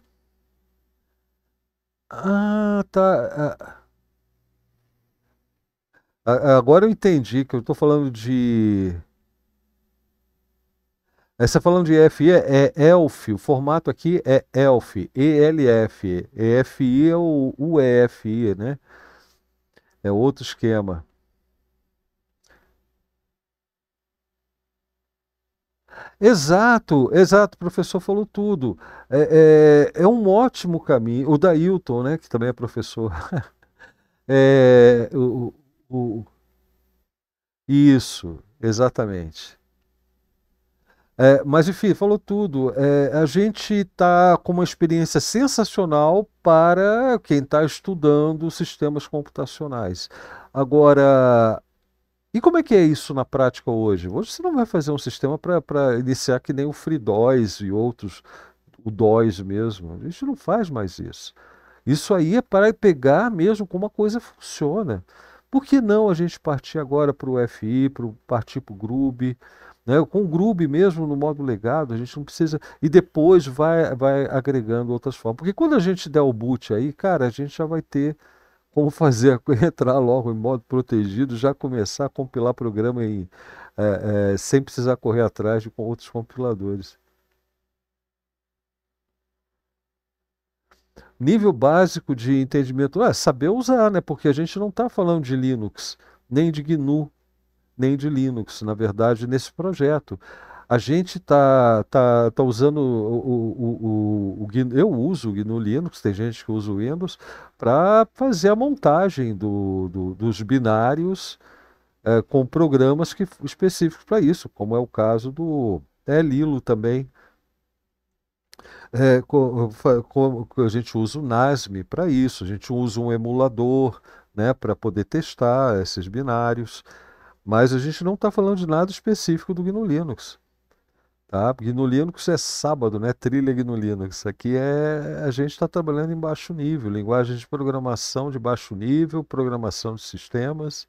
Speaker 1: Ah, tá. É. Agora eu entendi que eu estou falando de. Essa falando de EFI é, é ELF, o formato aqui é ELF, ELF. EFI é o UEFI, né? É outro esquema. Exato, exato, o professor falou tudo. É, é, é um ótimo caminho. O Dailton, né, que também é professor. é, o, o, isso, exatamente. É, mas enfim, falou tudo. É, a gente está com uma experiência sensacional para quem está estudando sistemas computacionais. Agora, e como é que é isso na prática hoje? Hoje você não vai fazer um sistema para iniciar que nem o FreeDOS e outros, o DOS mesmo. A gente não faz mais isso. Isso aí é para pegar mesmo como a coisa funciona. Por que não a gente partir agora para o FI, pro, partir para o Groove? Né? Com o Groove mesmo, no modo legado, a gente não precisa. E depois vai, vai agregando outras formas. Porque quando a gente der o boot aí, cara, a gente já vai ter como fazer entrar logo em modo protegido, já começar a compilar programa em, é, é, sem precisar correr atrás de com outros compiladores. Nível básico de entendimento é saber usar, né? Porque a gente não está falando de Linux, nem de GNU, nem de Linux, na verdade, nesse projeto a gente tá, tá, tá usando o, o, o, o, eu uso o GNU Linux, tem gente que usa o Windows, para fazer a montagem do, do dos binários é, com programas que, específicos para isso, como é o caso do é, Lilo também. É, com, com, a gente usa o NASM para isso, a gente usa um emulador né, para poder testar esses binários, mas a gente não está falando de nada específico do GNU Linux. Tá? no Linux é sábado, né? Trilha no Linux. Aqui é a gente está trabalhando em baixo nível, linguagem de programação de baixo nível, programação de sistemas.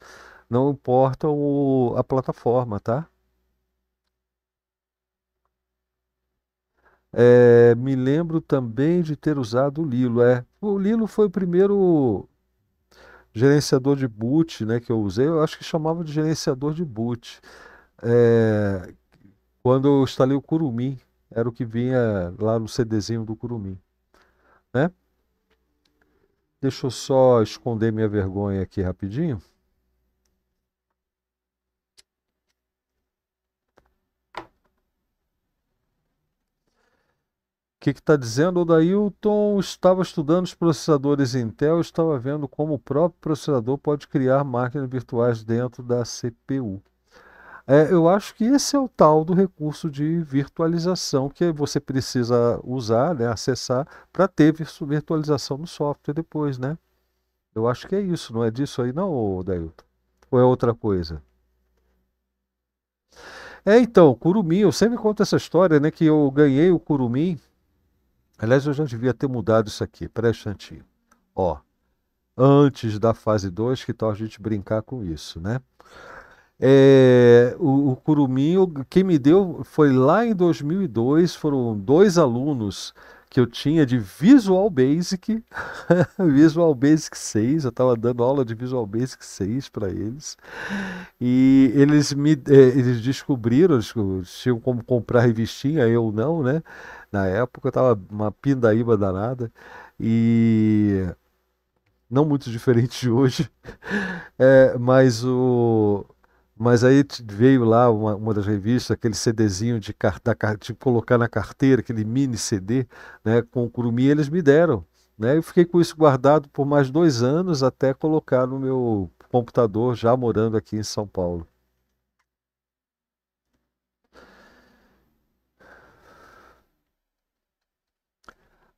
Speaker 1: Não importa o, a plataforma, tá? É, me lembro também de ter usado o Lilo. É, o Lilo foi o primeiro gerenciador de boot, né, que eu usei. Eu acho que chamava de gerenciador de boot. É, quando eu instalei o Curumim, era o que vinha lá no CDzinho do Curumim, né? Deixa eu só esconder minha vergonha aqui rapidinho. O que está dizendo? O Dailton estava estudando os processadores Intel e estava vendo como o próprio processador pode criar máquinas virtuais dentro da CPU. É, eu acho que esse é o tal do recurso de virtualização que você precisa usar, né, acessar, para ter virtualização no software depois, né? Eu acho que é isso, não é disso aí não, Dailton? Ou é outra coisa? É, então, curumim, eu sempre conto essa história, né, que eu ganhei o curumim. Aliás, eu já devia ter mudado isso aqui, presta atenção. Ó, antes da fase 2, que tal a gente brincar com isso, né? É, o, o Curumim, quem me deu foi lá em 2002, foram dois alunos que eu tinha de Visual Basic, Visual Basic 6, eu estava dando aula de Visual Basic 6 para eles, e eles me é, eles descobriram, eles tinham como comprar revistinha, eu não, né? Na época eu estava uma pindaíba danada, e não muito diferente de hoje, é, mas o, mas aí veio lá uma, uma das revistas, aquele CDzinho de, da, de colocar na carteira, aquele mini CD, né, com o Curumim, eles me deram. Né? Eu fiquei com isso guardado por mais dois anos até colocar no meu computador, já morando aqui em São Paulo.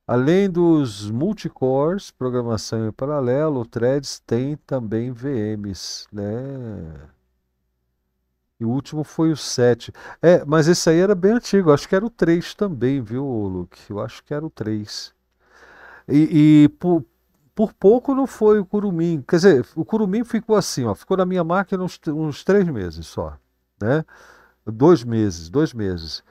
Speaker 1: Além dos multicores, programação em paralelo, o Threads tem também VMs, né? E o último foi o 7. É, mas esse aí era bem antigo. Acho que era o 3 também, viu, Luke? Eu acho que era o 3. E, e por, por pouco não foi o Curumim. Quer dizer, o Curumim ficou assim, ó. Ficou na minha máquina uns, uns três meses só, né? Dois meses, dois meses.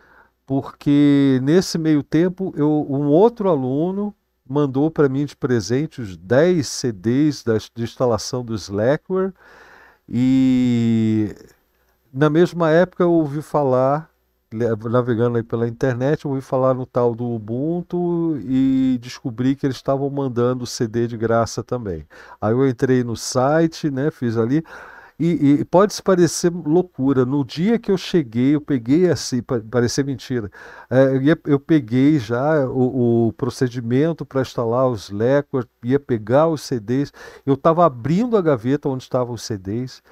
Speaker 1: Porque nesse meio tempo, eu, um outro aluno mandou para mim de presente os 10 CDs da, de instalação do Slackware e na mesma época eu ouvi falar, navegando aí pela internet, eu ouvi falar no tal do Ubuntu e descobri que eles estavam mandando CD de graça também. Aí eu entrei no site, né, fiz ali. E, e, pode parecer loucura. No dia que eu cheguei, eu peguei assim, parecer mentira. É, eu, ia, eu, peguei já o, o procedimento para instalar os lecos, ia pegar os CDs. Eu estava abrindo a gaveta onde estavam os CDs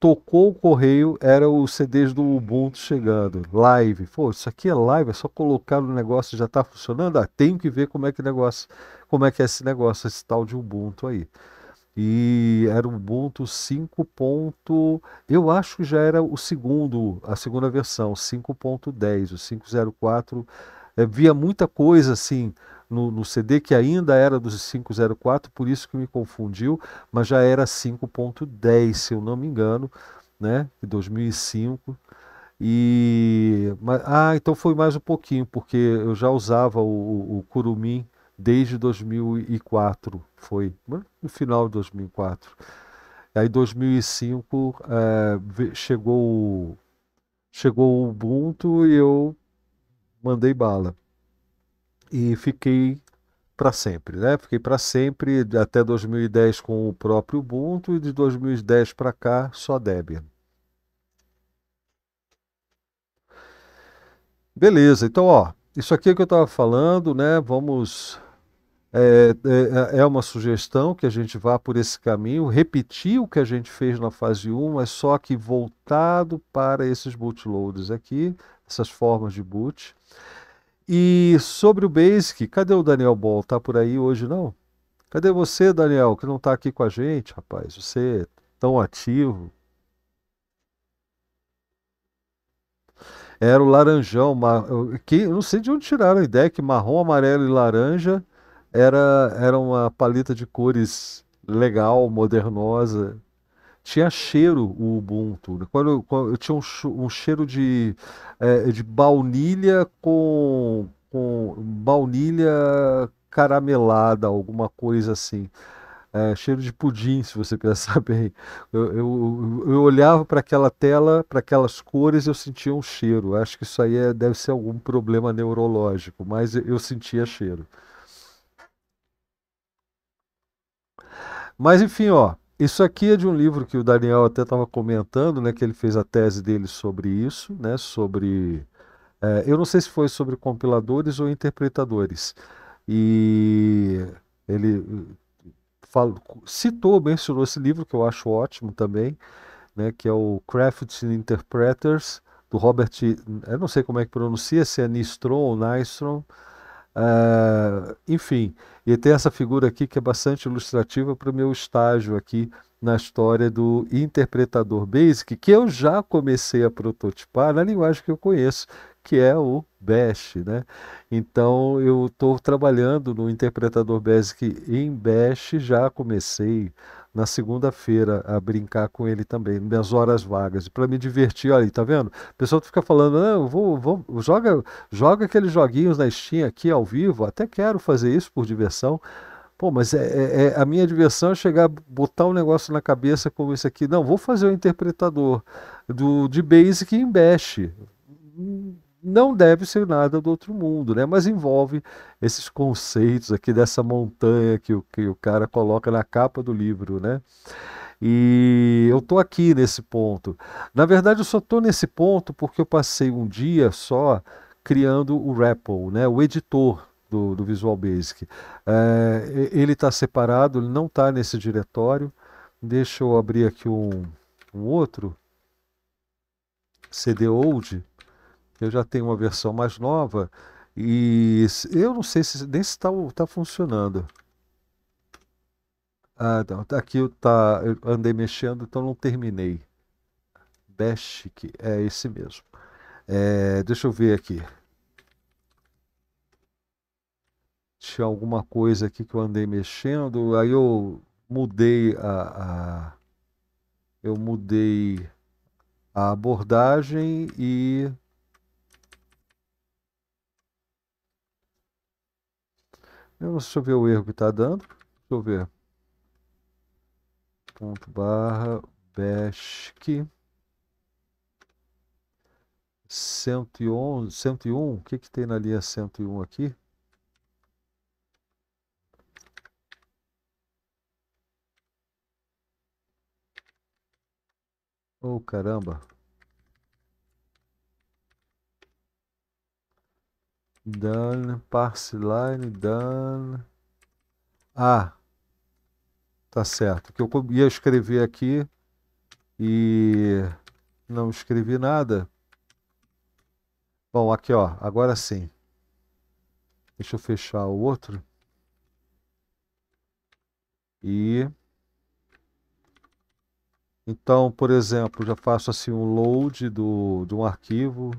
Speaker 1: tocou o correio, era o CDs do Ubuntu chegando, live. Pô, isso aqui é live, é só colocar no negócio, já está funcionando? Ah, tenho que ver como é que negócio, como é que é esse negócio, esse tal de Ubuntu aí. E era o Ubuntu 5. Ponto, eu acho que já era o segundo, a segunda versão, 5.10, o 504. É, via muita coisa assim, no, no CD que ainda era dos 504, por isso que me confundiu, mas já era 5.10, se eu não me engano, né? De 2005. E mas, ah, então foi mais um pouquinho, porque eu já usava o, o Curumim desde 2004, foi né, no final de 2004. Aí 2005 é, eh, chegou chegou o Ubuntu e eu mandei bala e fiquei para sempre, né? Fiquei para sempre até 2010 com o próprio Ubuntu e de 2010 para cá só Debian. Beleza, então ó, isso aqui é que eu estava falando, né? Vamos é, é, é, uma sugestão que a gente vá por esse caminho, repetir o que a gente fez na fase 1, mas é só que voltado para esses bootloaders aqui, essas formas de boot. E sobre o Basic, cadê o Daniel Ball? Tá por aí hoje não? Cadê você, Daniel, que não tá aqui com a gente, rapaz? Você é tão ativo. Era o laranjão, mar... que não sei de onde tiraram a ideia que marrom, amarelo e laranja era, era uma paleta de cores legal, modernosa tinha cheiro o Ubuntu. Né? Quando, quando eu tinha um, um cheiro de, é, de baunilha com, com baunilha caramelada, alguma coisa assim. É, cheiro de pudim, se você pensar bem. Eu, eu, eu olhava para aquela tela, para aquelas cores, eu sentia um cheiro. Acho que isso aí é, deve ser algum problema neurológico, mas eu sentia cheiro. Mas enfim, ó, isso aqui é de um livro que o Daniel até estava comentando, né, que ele fez a tese dele sobre isso, né, sobre. É, eu não sei se foi sobre compiladores ou interpretadores. E ele eh, citou, mencionou esse livro, que eu acho ótimo também, né, que é o Crafts and Interpreters, do Robert. Eu não sei como é que pronuncia, se é Nistron ou Nistron. Uh, enfim, e tem essa figura aqui que é bastante ilustrativa para o meu estágio aqui na história do interpretador Basic, que eu já comecei a prototipar na linguagem que eu conheço, que é o Bash. Né? Então, eu estou trabalhando no interpretador Basic em Bash, já comecei na segunda-feira a brincar com ele também, minhas horas vagas, para me divertir. Olha aí, tá vendo? O pessoal fica falando, não, ah, vou, vou, joga, joga aqueles joguinhos na Steam aqui ao vivo, até quero fazer isso por diversão. Pô, mas é, é, é, a minha diversão é chegar, botar um negócio na cabeça como esse aqui. Não, vou fazer o interpretador do, de Basic em Bash não deve ser nada do outro mundo, né? Mas envolve esses conceitos aqui dessa montanha que o, que o cara coloca na capa do livro, né? E eu estou aqui nesse ponto. Na verdade, eu só estou nesse ponto porque eu passei um dia só criando o REPL, né? O editor do, do Visual Basic. É, ele está separado, ele não está nesse diretório. Deixa eu abrir aqui um, um outro. CD Old. Eu já tenho uma versão mais nova e eu não sei se nem se está tá funcionando. Ah, não, tá aqui eu, tá, eu andei mexendo, então não terminei. Bash, que é esse mesmo. É, deixa eu ver aqui. Tinha alguma coisa aqui que eu andei mexendo, aí eu mudei a, a eu mudei a abordagem e Eu não sei eu ver o erro que está dando. Deixa eu ver. Ponto barra Bash cento 111, 101. O que, que tem na linha 101 aqui? Oh, caramba. done, parse line, done. Ah, tá certo. Que eu ia escrever aqui e não escrevi nada. Bom, aqui ó, agora sim. Deixa eu fechar o outro. E então, por exemplo, já faço assim um load do, de um arquivo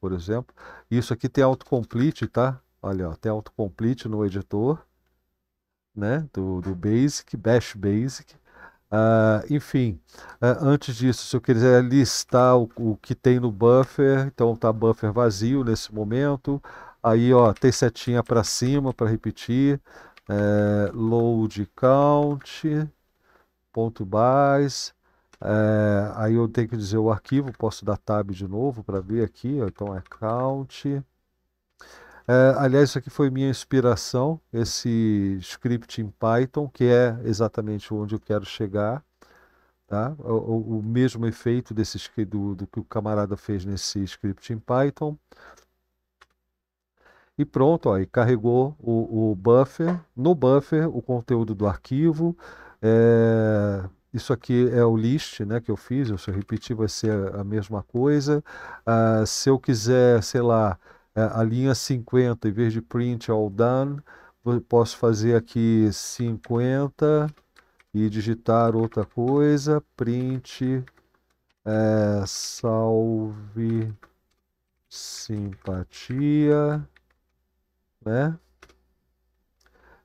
Speaker 1: por exemplo. Isso aqui tem autocomplete, tá? Olha, ó, tem autocomplete no editor, né? Do, do Basic, Bash Basic. Uh, enfim, uh, antes disso, se eu quiser listar o, o, que tem no buffer, então tá buffer vazio nesse momento. Aí, ó, tem setinha para cima para repetir. Eh, load count, ponto base. É, aí eu tenho que dizer o arquivo, posso dar tab de novo para ver aqui, então é count. É, aliás, isso aqui foi minha inspiração, esse script em Python, que é exatamente onde eu quero chegar. Tá? O, o, mesmo efeito desse, do, do que o camarada fez nesse script em Python. E pronto, ó, e carregou o, o buffer. No buffer, o conteúdo do arquivo, é, isso aqui é o list né, que eu fiz, eu, se eu repetir vai ser a mesma coisa. Uh, se eu quiser, sei lá, é, a linha 50, em vez de print é all done, posso fazer aqui 50 e digitar outra coisa, print é, salve simpatia, né?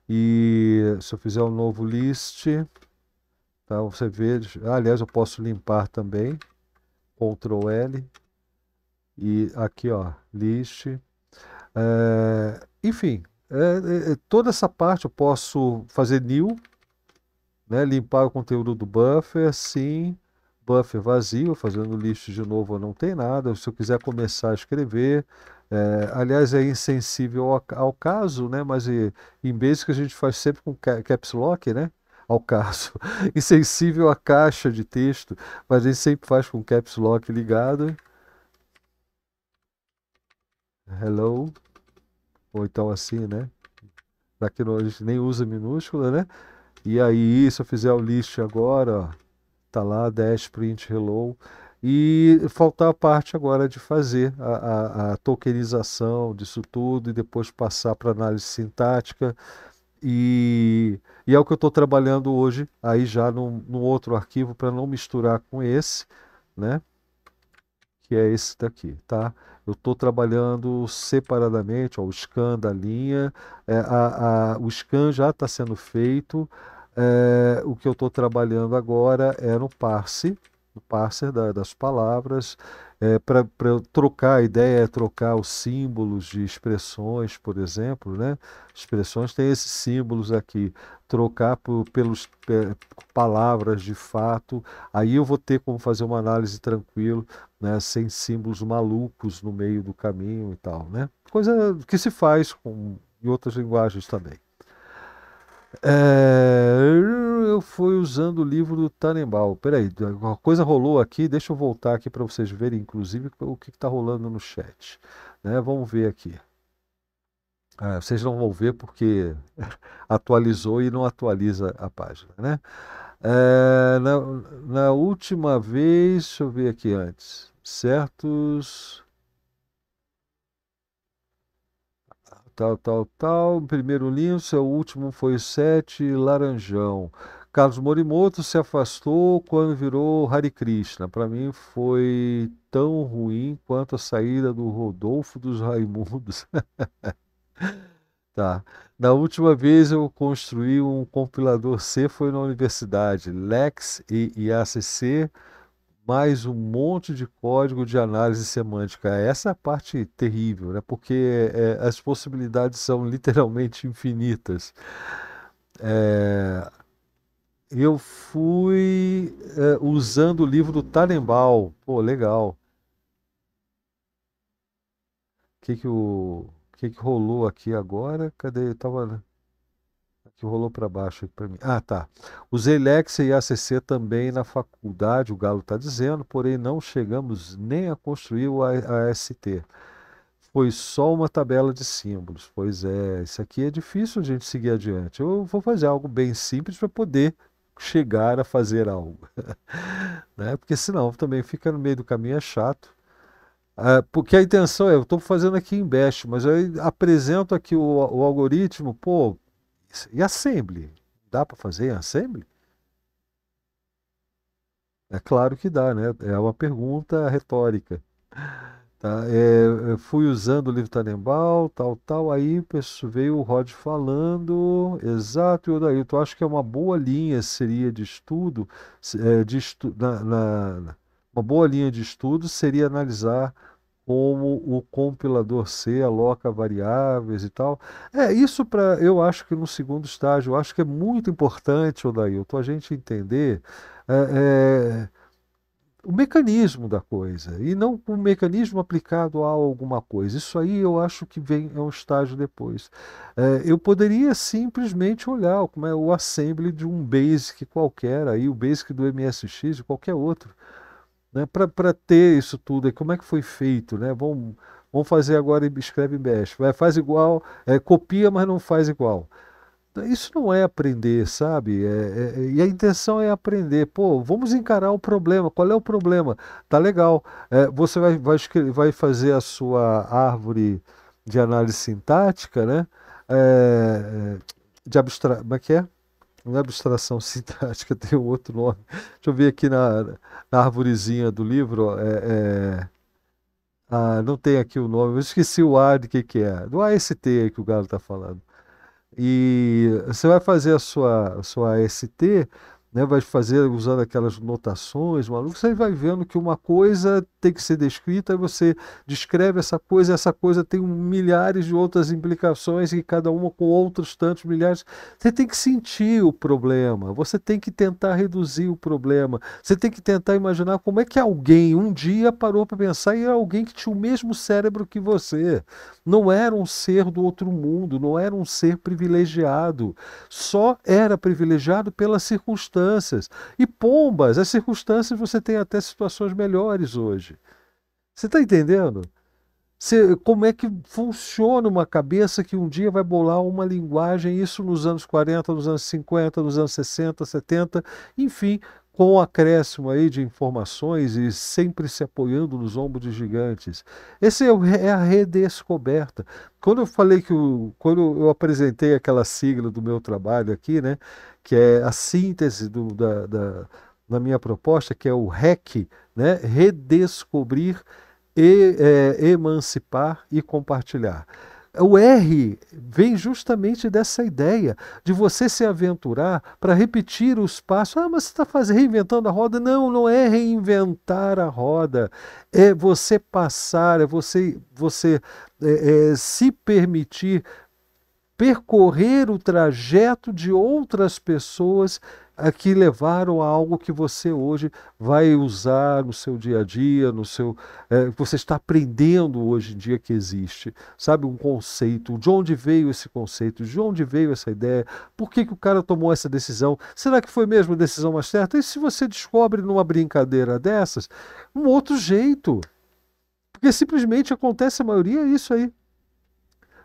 Speaker 1: E se eu fizer um novo list, Tá? Você vê, aliás, eu posso limpar também, Ctrl L, e aqui, ó, list. É, enfim, é, é, é, toda essa parte eu posso fazer new, né, limpar o conteúdo do buffer, sim, buffer vazio, fazendo list de novo não tem nada, se eu quiser começar a escrever, é, aliás é insensível ao, ao, caso, né, mas e, em Basic a gente faz sempre com caps lock, né, ao caso e sensível à caixa de texto, mas ele sempre faz com caps lock ligado. Hello. Ou então assim, né? Daqui a gente nem usa minúscula, né? E aí, se eu fizer o list agora, ó, tá lá, dash print hello. E faltar a parte agora de fazer a, a, a tokenização disso tudo e depois passar para análise sintática, e, e é o que eu estou trabalhando hoje, aí já no outro arquivo, para não misturar com esse, né? Que é esse daqui, tá? Eu estou trabalhando separadamente, ó, o scan da linha, é, a, a, o scan já está sendo feito, é, o que eu estou trabalhando agora é no parse, do parser da, das palavras, é, para trocar, a ideia é trocar os símbolos de expressões, por exemplo, né? Expressões tem esses símbolos aqui, trocar por, pelos é, palavras de fato, aí eu vou ter como fazer uma análise tranquilo, né? Sem símbolos malucos no meio do caminho e tal, né? Coisa que se faz com, em outras linguagens também. É, eu fui usando o livro do Tannenbaum. Peraí, uma coisa rolou aqui, deixa eu voltar aqui para vocês verem, inclusive, o que está rolando no chat. Né? Vamos ver aqui. Ah, vocês não vão ver porque atualizou e não atualiza a página, né? É, na, na última vez, deixa eu ver aqui antes, certos tal, tal, tal. Primeiro Lince, é o último foi o 7, Laranjão. Carlos Morimoto se afastou quando virou Hare Krishna. Para mim foi tão ruim quanto a saída do Rodolfo dos Raimundos. tá. Na última vez eu construí um compilador C, foi na universidade, Lex e IACC mais um monte de código de análise semântica. Essa é a parte terrível, né? porque é, as possibilidades são literalmente infinitas. É, eu fui é, usando o livro do talembal Pô, legal. O que, que, o, que, que rolou aqui agora? Cadê? Eu tava. Né? que rolou para baixo aqui para mim. Ah, tá. Usei Lexia e ACC também na faculdade, o Galo está dizendo, porém não chegamos nem a construir o AST. Foi só uma tabela de símbolos. Pois é, isso aqui é difícil a gente seguir adiante. Eu vou fazer algo bem simples para poder chegar a fazer algo. né? Porque senão também fica no meio do caminho, é chato. Ah, porque a intenção é, eu estou fazendo aqui em Bash, mas eu apresento aqui o, o algoritmo, pô, e assembly? Dá para fazer assembly? É claro que dá, né? É uma pergunta retórica. Tá? É, fui usando o livro Tannenbaum, tal, tal, aí veio o Rod falando, exato, e o Dailton, acho que é uma boa linha seria de estudo, é, de estu, na, na, uma boa linha de estudo seria analisar como o compilador C aloca variáveis e tal. É, isso para eu acho que no segundo estágio, eu acho que é muito importante, Odailton, a gente entender é, é, o mecanismo da coisa e não o mecanismo aplicado a alguma coisa. Isso aí eu acho que vem é um estágio depois. É, eu poderia simplesmente olhar como é o assembly de um basic qualquer, aí o basic do MSX, de qualquer outro né, para ter isso tudo, como é que foi feito, né? Vamos, vamos fazer agora e escreve e mexe, vai, faz igual, é, copia, mas não faz igual. Isso não é aprender, sabe? É, é, é e a intenção é aprender. Pô, vamos encarar o problema. Qual é o problema? Tá legal. É, você vai, vai, vai fazer a sua árvore de análise sintática, né? É, de abstração. Como é que é? Não é abstração sintática, tem um outro nome. Deixa eu ver aqui na, na arvorezinha do livro. é, é, ah, não tem aqui o nome, eu esqueci o A de que, que é. Do AST aí que o Galo está falando. E você vai fazer a sua, a sua AST, né, vai fazer usando aquelas notações, malucas, você vai vendo que uma coisa tem que ser descrita, você descreve essa coisa, essa coisa tem milhares de outras implicações e cada uma com outros tantos milhares. Você tem que sentir o problema, você tem que tentar reduzir o problema, você tem que tentar imaginar como é que alguém um dia parou para pensar e era alguém que tinha o mesmo cérebro que você. Não era um ser do outro mundo, não era um ser privilegiado, só era privilegiado pela circunstância circunstâncias. E pombas, as circunstâncias você tem até situações melhores hoje. Você está entendendo? Você, como é que funciona uma cabeça que um dia vai bolar uma linguagem, isso nos anos 40, nos anos 50, nos anos 60, 70, enfim, com o acréscimo aí de informações e sempre se apoiando nos ombros de gigantes. Essa é, é a redescoberta. Quando eu falei que o, quando eu apresentei aquela sigla do meu trabalho aqui, né, que é a síntese do, da, da, da, minha proposta, que é o REC, né? redescobrir, e, é, emancipar e compartilhar. O R vem justamente dessa ideia de você se aventurar para repetir os passos. Ah, mas você está reinventando a roda? Não, não é reinventar a roda. É você passar, é você, você é, é, se permitir percorrer o trajeto de outras pessoas que levaram a algo que você hoje vai usar no seu dia a dia, no seu é, você está aprendendo hoje em dia que existe, sabe um conceito, de onde veio esse conceito, de onde veio essa ideia, por que, que o cara tomou essa decisão, será que foi mesmo a decisão mais certa? E se você descobre numa brincadeira dessas um outro jeito, porque simplesmente acontece a maioria é isso aí,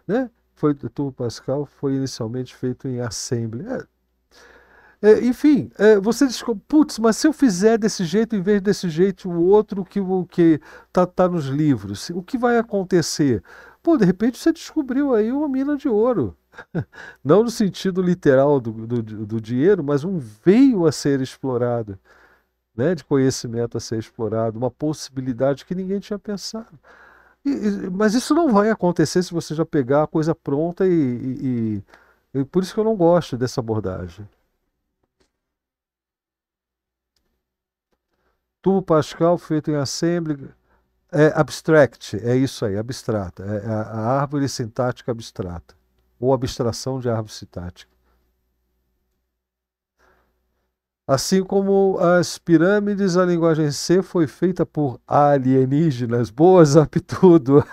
Speaker 1: né? foi, o tubo pascal foi inicialmente feito em assembly. É. É, enfim, é, você diz, putz, mas se eu fizer desse jeito em vez desse jeito, o outro que está que tá, tá nos livros, o que vai acontecer? Pô, de repente você descobriu aí uma mina de ouro. Não no sentido literal do, do, do dinheiro, mas um veio a ser explorado, né, de conhecimento a ser explorado, uma possibilidade que ninguém tinha pensado. E, mas isso não vai acontecer se você já pegar a coisa pronta e, e por isso que eu não gosto dessa abordagem. Tubo Pascal feito em assembly é abstract, é isso aí, abstrata, é a, é a árvore sintática abstrata ou abstração de árvore sintática. Assim como as pirâmides, a linguagem C foi feita por alienígenas. Boas aptudo!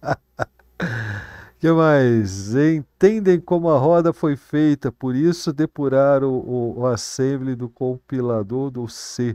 Speaker 1: que mais? Entendem como a roda foi feita, por isso depuraram o, o assembly do compilador do C.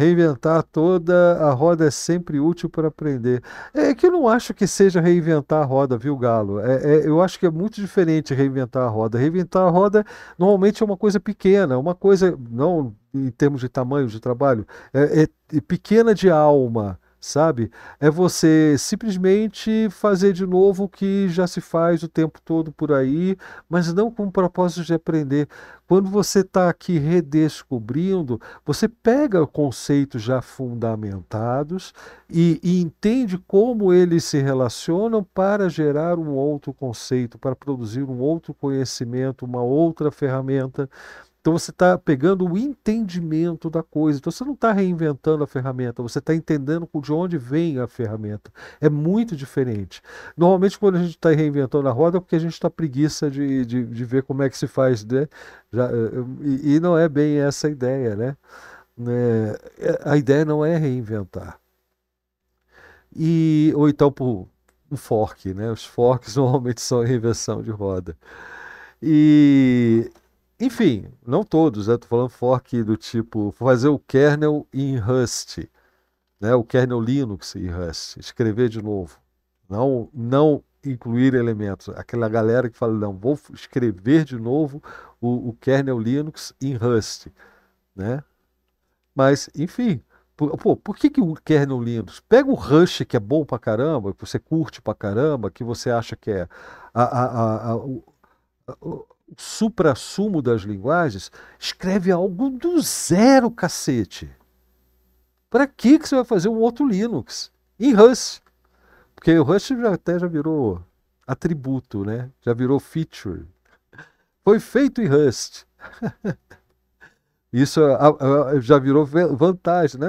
Speaker 1: Reinventar toda a roda é sempre útil para aprender. É que eu não acho que seja reinventar a roda, viu, Galo? É, é, eu acho que é muito diferente reinventar a roda. Reinventar a roda normalmente é uma coisa pequena, uma coisa, não em termos de tamanho de trabalho, é, é pequena de alma sabe? É você simplesmente fazer de novo o que já se faz o tempo todo por aí, mas não com o propósito de aprender. Quando você está aqui redescobrindo, você pega conceitos já fundamentados e, e entende como eles se relacionam para gerar um outro conceito, para produzir um outro conhecimento, uma outra ferramenta. Então você está pegando o entendimento da coisa. Então você não está reinventando a ferramenta, você está entendendo de onde vem a ferramenta. É muito diferente. Normalmente, quando a gente está reinventando a roda, é porque a gente está preguiça de, de, de, ver como é que se faz, né? Já, eh, e, e, não é bem essa a ideia, né? né? É, a ideia não é reinventar. E, ou então por um fork, né? Os forks normalmente são a reinvenção de roda. E enfim, não todos, né? Tô falando fork do tipo fazer o kernel em Rust, né? O kernel Linux em Rust, escrever de novo. Não, não incluir elementos. Aquela galera que fala, não, vou escrever de novo o, o kernel Linux em Rust, né? Mas, enfim, por, pô, por que, que o kernel Linux? Pega o Rust, que é bom pra caramba, que você curte pra caramba, que você acha que é a, a, a, a supra-sumo das linguagens, escreve algo do zero, cacete. Para que, que você vai fazer um outro Linux? Em Rust. Porque o Rust já, até já virou atributo, né? Já virou feature. Foi feito em Rust. Isso já virou vantagem, né?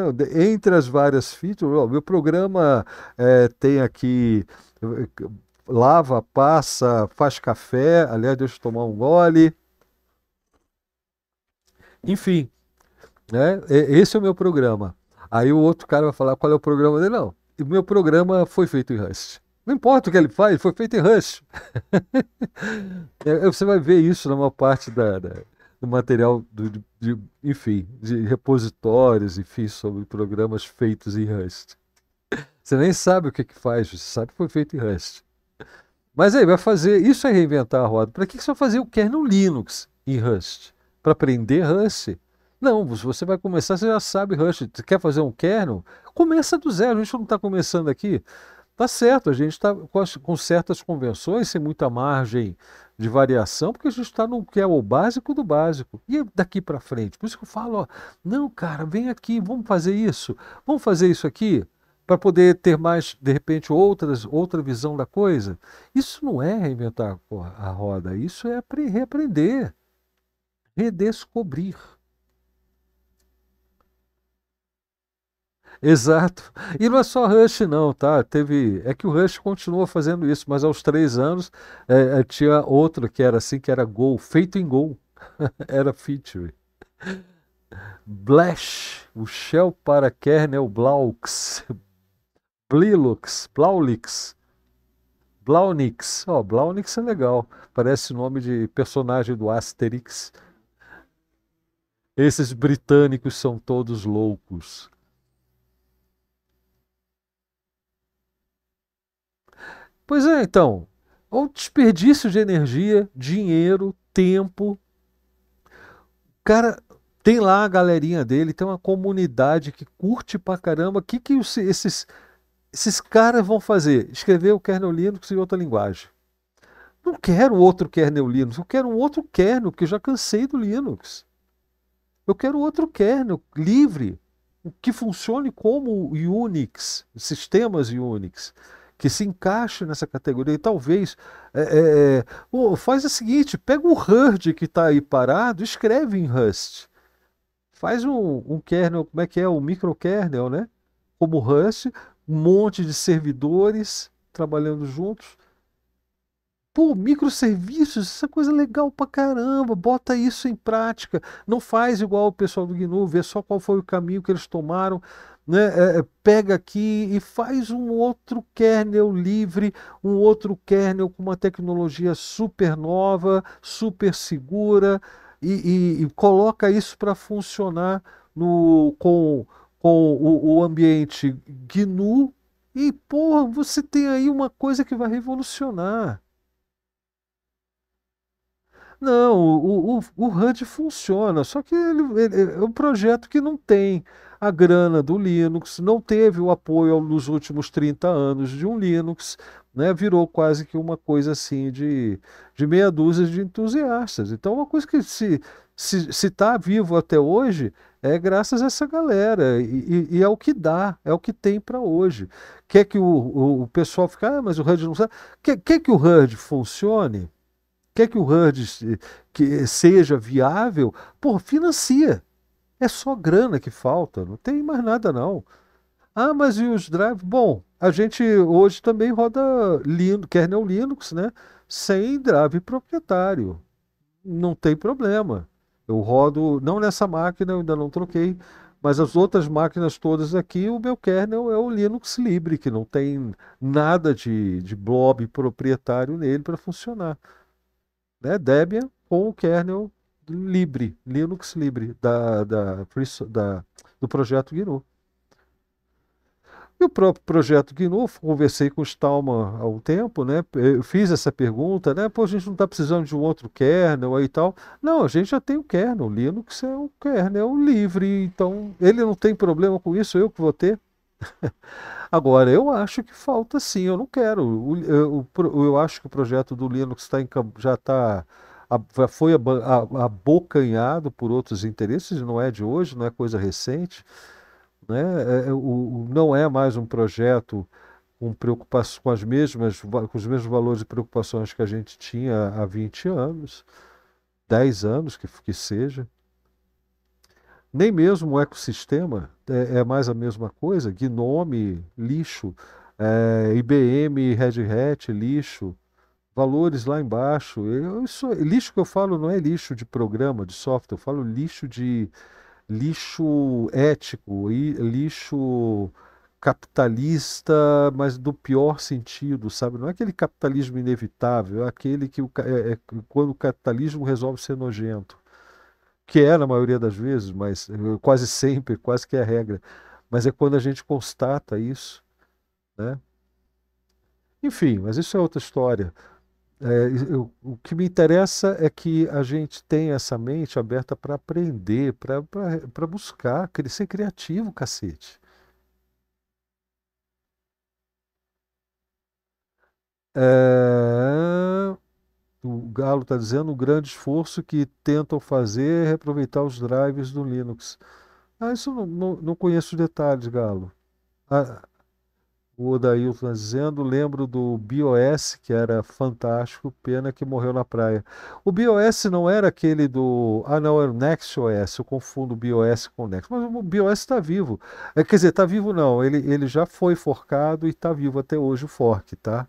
Speaker 1: Entre as várias features, o meu programa é, tem aqui eh, lava, passa, faz café. Aliás, deixa eu tomar um gole. Enfim, né? esse é o meu programa. Aí o outro cara vai falar qual é o programa dele. Não, o meu programa foi feito em Rust. Não importa o que ele faz, foi feito em Rust. É, você vai ver isso na maior parte da, da do material, do, de, de, enfim, de repositórios, enfim, sobre programas feitos em Rust. Você nem sabe o que, é que faz, você sabe que foi feito em Rust. Mas aí vai fazer, isso é reinventar a roda. Para que, que você vai fazer o kernel Linux em Rust? Para aprender Rust? Não, você vai começar, você já sabe Rust. Você quer fazer um kernel? Começa do zero, a gente não está começando aqui. Tá certo, a gente está com, com, certas convenções, sem muita margem de variação, porque a gente está no que é o básico do básico. E daqui para frente? Por isso que eu falo, ó, não, cara, vem aqui, vamos fazer isso, vamos fazer isso aqui para poder ter mais, de repente, outras, outra visão da coisa. Isso não é reinventar a roda, isso é reaprender, redescobrir. Exato. E não é só Rush, não, tá? Teve. É que o Rush continua fazendo isso, mas aos três anos é, é tinha outro que era assim, que era Gol, feito em Gol. era feature. Blash, o Shell para Kernel Blaux. Blilux, Blaulix, Blaunix. Ó, oh, Blaunix é legal. Parece nome de personagem do Asterix. Esses britânicos são todos loucos. Pois é, então. É um desperdício de energia, dinheiro, tempo. O cara tem lá a galerinha dele, tem uma comunidade que curte pra caramba. O que, que esses esses caras vão fazer? Escrever o kernel Linux em outra linguagem. Não quero outro kernel Linux, eu quero um outro kernel, que eu já cansei do Linux. Eu quero outro kernel livre, que funcione como Unix, sistemas Unix, que se encaixe nessa categoria. E talvez é, é, é faz o seguinte: pega o Hurd que está aí parado, escreve em Rust. Faz um, um kernel, como é que é? Um microkernel, né? Como Rust, um monte de servidores trabalhando juntos. Pô, microserviços, essa é coisa legal pra caramba, bota isso em prática. Não faz igual o pessoal do GNU, vê só qual foi o caminho que eles tomaram, né? É, é pega aqui e faz um outro kernel livre, um outro kernel com uma tecnologia super nova, super segura, e, e, e coloca isso para funcionar no, com com o, o ambiente GNU e, porra, você tem aí uma coisa que vai revolucionar. Não, o, o, o HUD funciona, só que ele, ele, é um projeto que não tem a grana do Linux, não teve o apoio nos últimos 30 anos de um Linux, né, virou quase que uma coisa assim de, de meia dúzia de entusiastas. Então, uma coisa que se se está vivo até hoje é graças a essa galera e, e, e é o que dá, é o que tem para hoje. Quer que o, o, o pessoal fique, ah, mas o HUD não sabe. Quer, quer que o HUD funcione? Quer que o HUD que seja viável? Pô, financia. É só grana que falta, não tem mais nada não. Ah, mas e os drives? Bom, a gente hoje também roda kernel Linux, né? Sem drive proprietário. Não tem problema. Eu rodo, não nessa máquina, eu ainda não troquei, mas as outras máquinas todas aqui, o meu kernel é o Linux livre, que não tem nada de, de blob proprietário nele para funcionar. Né? Debian com o kernel livre, Linux livre da, da, da do projeto GNU. E o próprio projeto GNU, conversei com o Stallman há um tempo, né? Eu fiz essa pergunta, né? Pô, a gente não está precisando de um outro kernel aí e tal. Não, a gente já tem o kernel. O Linux é um kernel livre, então ele não tem problema com isso, eu que vou ter. Agora, eu acho que falta sim, eu não quero. Eu, eu, eu acho que o projeto do Linux tá em, já está foi abocanhado por outros interesses, não é de hoje, não é coisa recente. Né? É, é, o, o, não é mais um projeto com, preocupações com, as mesmas, com os mesmos valores e preocupações que a gente tinha há 20 anos, 10 anos que, que seja. Nem mesmo o ecossistema é, é mais a mesma coisa. Gnome, lixo, é, IBM, Red Hat, lixo, valores lá embaixo. Eu, isso, lixo que eu falo não é lixo de programa, de software, eu falo lixo de lixo ético, lixo capitalista, mas do pior sentido, sabe? Não é aquele capitalismo inevitável, é aquele que o, é, é, quando o capitalismo resolve ser nojento, que é na maioria das vezes, mas eh, quase sempre, quase que é a regra. Mas é quando a gente constata isso, né? Enfim, mas isso é outra história. É, eu, o que me interessa é que a gente tenha essa mente aberta para aprender, para buscar, ser criativo, cacete. É... O Galo está dizendo o grande esforço que tentam fazer é aproveitar os drivers do Linux. Ah, isso não, não, não conheço detalhes, Galo. Ah, o Odailton dizendo, lembro do BOS, que era fantástico, pena que morreu na praia. O BOS não era aquele do. Ah, não, era o NextOS, eu confundo o BOS com o Next. Mas o BOS está vivo. É, quer dizer, está vivo não, ele, ele já foi forcado e está vivo até hoje o fork, tá?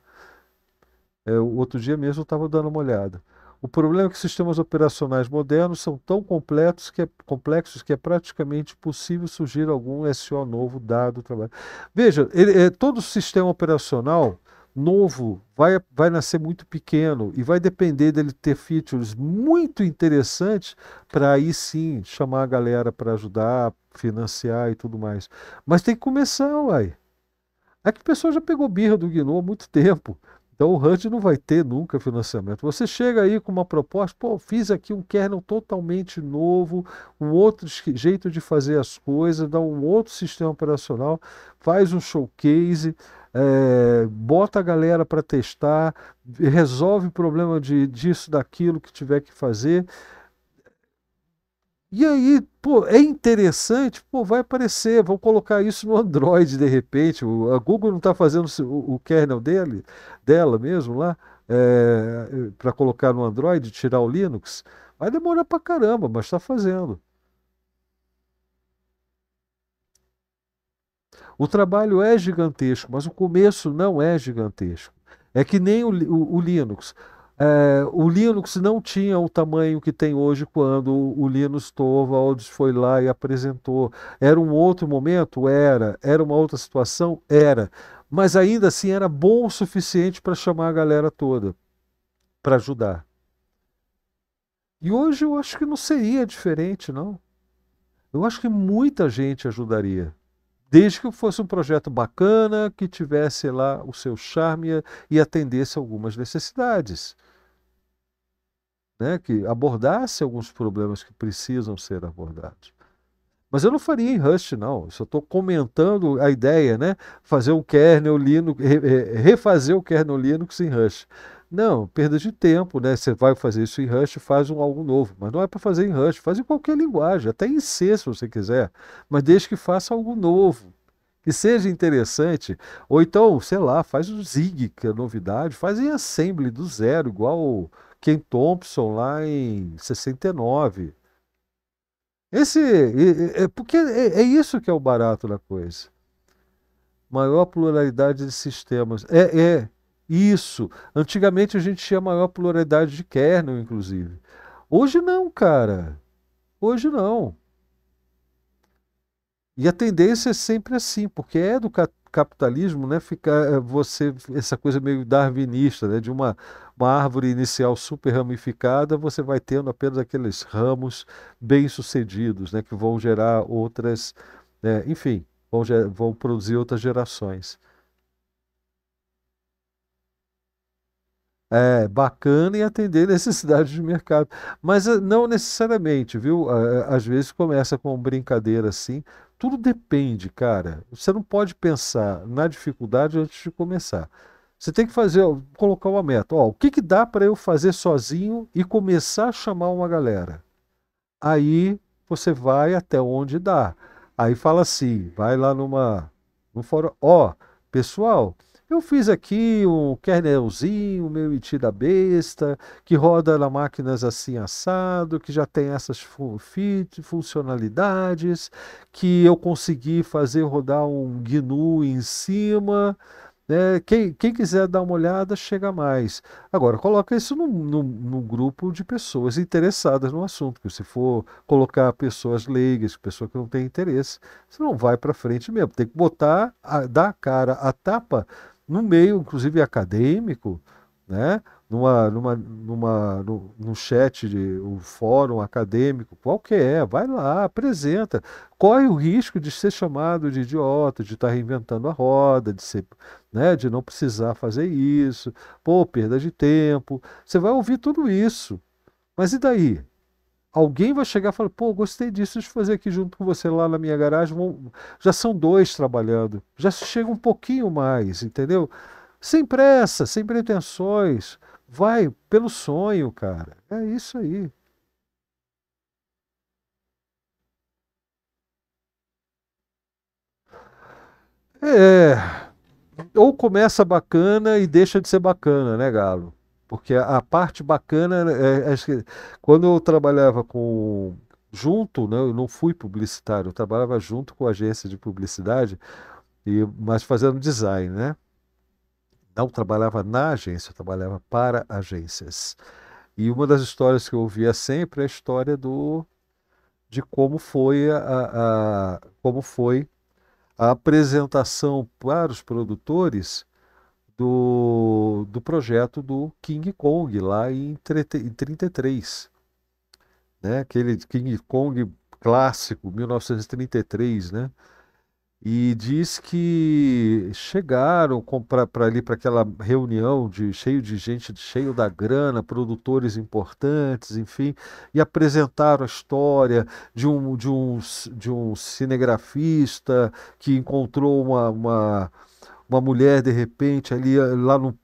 Speaker 1: É, outro dia mesmo eu estava dando uma olhada. O problema é que sistemas operacionais modernos são tão complexos que é, complexos que é praticamente possível surgir algum SO novo dado o trabalho. Veja, ele, é, todo sistema operacional novo vai, vai nascer muito pequeno e vai depender dele ter features muito interessantes para aí sim chamar a galera para ajudar, financiar e tudo mais. Mas tem que começar, uai. É que o pessoal já pegou birra do Gnu há muito tempo. Então o Hunt não vai ter nunca financiamento. Você chega aí com uma proposta, pô, fiz aqui um kernel totalmente novo, um outro jeito de fazer as coisas, dá um outro sistema operacional, faz um showcase, é, bota a galera para testar, resolve o problema de, disso, daquilo que tiver que fazer. E aí, pô, é interessante, pô, vai aparecer, vão colocar isso no Android de repente. a Google não está fazendo o, o, kernel dele, dela mesmo lá, é, para colocar no Android, tirar o Linux. Vai demorar pra caramba, mas está fazendo. O trabalho é gigantesco, mas o começo não é gigantesco. É que nem o, o, o Linux. É, o Linux não tinha o tamanho que tem hoje quando o Linus Torvalds foi lá e apresentou. Era um outro momento? Era. Era uma outra situação? Era. Mas ainda assim era bom o suficiente para chamar a galera toda, para ajudar. E hoje eu acho que não seria diferente, não. Eu acho que muita gente ajudaria desde que fosse um projeto bacana, que tivesse lá o seu charme e atendesse algumas necessidades né, que abordasse alguns problemas que precisam ser abordados. Mas eu não faria em Rust, não. Eu só estou comentando a ideia, né? Fazer um kernel Linux, refazer o kernel Linux em Rust. Não, perda de tempo, né? Você vai fazer isso em Rust, faz um, algo novo. Mas não é para fazer em Rust, faz em qualquer linguagem, até em C se você quiser. Mas desde que faça algo novo, que seja interessante. Ou então, sei lá, faz o Zig, que é novidade, faz em assembly do zero, igual... Ken Thompson lá em 69. Esse, é, é porque é, é, isso que é o barato da coisa. Maior pluralidade de sistemas. É, é isso. Antigamente a gente tinha maior pluralidade de kernel, inclusive. Hoje não, cara. Hoje não. E a tendência é sempre assim, porque é do capitalismo, né? Ficar é, você essa coisa meio darwinista, né? De uma uma árvore inicial super ramificada, você vai tendo apenas aqueles ramos bem-sucedidos, né, que vão gerar outras, né, enfim, vão, vão produzir outras gerações. é, bacana e atender necessidades de mercado. Mas eh, não necessariamente, viu? Às vezes começa com brincadeira assim. Tudo depende, cara. Você não pode pensar na dificuldade antes de começar. Você tem que fazer, colocar uma meta. Ó, o que, que dá para eu fazer sozinho e começar a chamar uma galera? Aí você vai até onde dá. Aí fala assim, vai lá numa, num fórum, ó, pessoal, eu fiz aqui um kernelzinho, meu iti da besta, que roda na máquinas assim assado, que já tem essas funcionalidades, que eu consegui fazer rodar um GNU em cima. Né, quem, quem quiser dar uma olhada, chega mais. Agora, coloca isso num, grupo de pessoas interessadas no assunto, porque se for colocar pessoas leigas, pessoas que não têm interesse, você não vai para frente mesmo. Tem que botar, a, dar a cara, a tapa, no meio, inclusive acadêmico, né? numa, numa, numa, no, num chat, de um fórum acadêmico, qualquer, vai lá, apresenta. Corre o risco de ser chamado de idiota, de estar tá reinventando a roda, de, ser, né, de não precisar fazer isso, pô, perda de tempo. Você vai ouvir tudo isso. Mas e daí? Alguém vai chegar e falar, pô, gostei disso, deixa eu fazer aqui junto com você lá na minha garagem. vão Já são dois trabalhando, já chega um pouquinho mais, entendeu? Sem pressa, sem pretensões Vai pelo sonho, cara. É isso aí. É. Ou começa bacana e deixa de ser bacana, né, Galo? Porque a parte bacana é, é, é quando eu trabalhava com junto, né, eu não fui publicitário, eu trabalhava junto com a agência de publicidade e mas fazendo design, né? não trabalhava na agência, trabalhava para agências. E uma das histórias que eu ouvia sempre é a história do de como foi a, a como foi a apresentação para os produtores do, do projeto do King Kong lá em, em 33, né? Aquele King Kong clássico, 1933, né? e diz que chegaram para ali para aquela reunião de cheio de gente, cheio da grana, produtores importantes, enfim, e apresentaram a história de um de um, de um cinegrafista que encontrou uma, uma uma mulher de repente ali eh, lá no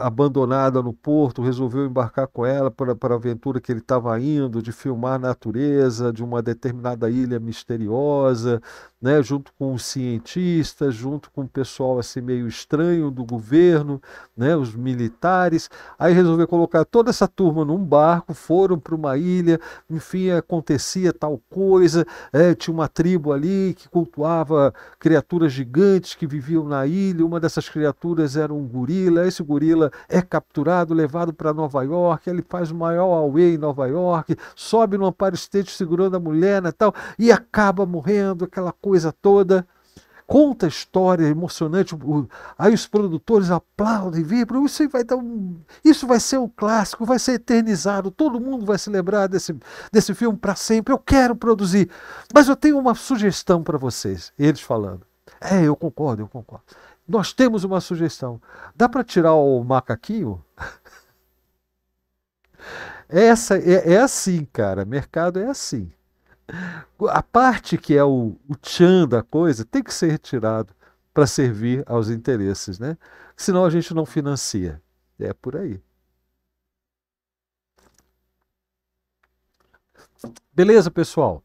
Speaker 1: abandonada no porto, resolveu embarcar com ela para, para a aventura que ele estava indo, de filmar a natureza de uma determinada ilha misteriosa, né, junto com os cientistas, junto com o pessoal assim meio estranho do governo, né, os militares. Aí resolveu colocar toda essa turma num barco, foram para uma ilha, enfim, acontecia tal coisa, é, tinha uma tribo ali que cultuava criaturas gigantes que viviam na ilha, uma dessas criaturas era um gorila, esse gorila Dalila é capturado, levado para Nova York, ele faz o maior away em Nova York, sobe no Amparo State segurando a mulher e né, tal, e acaba morrendo, aquela coisa toda. Conta a história é emocionante, aí os produtores aplaudem, vibram, isso vai dar um, isso vai ser um clássico, vai ser eternizado, todo mundo vai se lembrar desse, desse filme para sempre. Eu quero produzir, mas eu tenho uma sugestão para vocês, eles falando. É, eu concordo, eu concordo. Nós temos uma sugestão. Dá para tirar o macaquinho? É essa é, é, assim, cara. Mercado é assim. A parte que é o, o tchan da coisa tem que ser retirado para servir aos interesses, né? Senão a gente não financia. É por aí. Beleza, pessoal?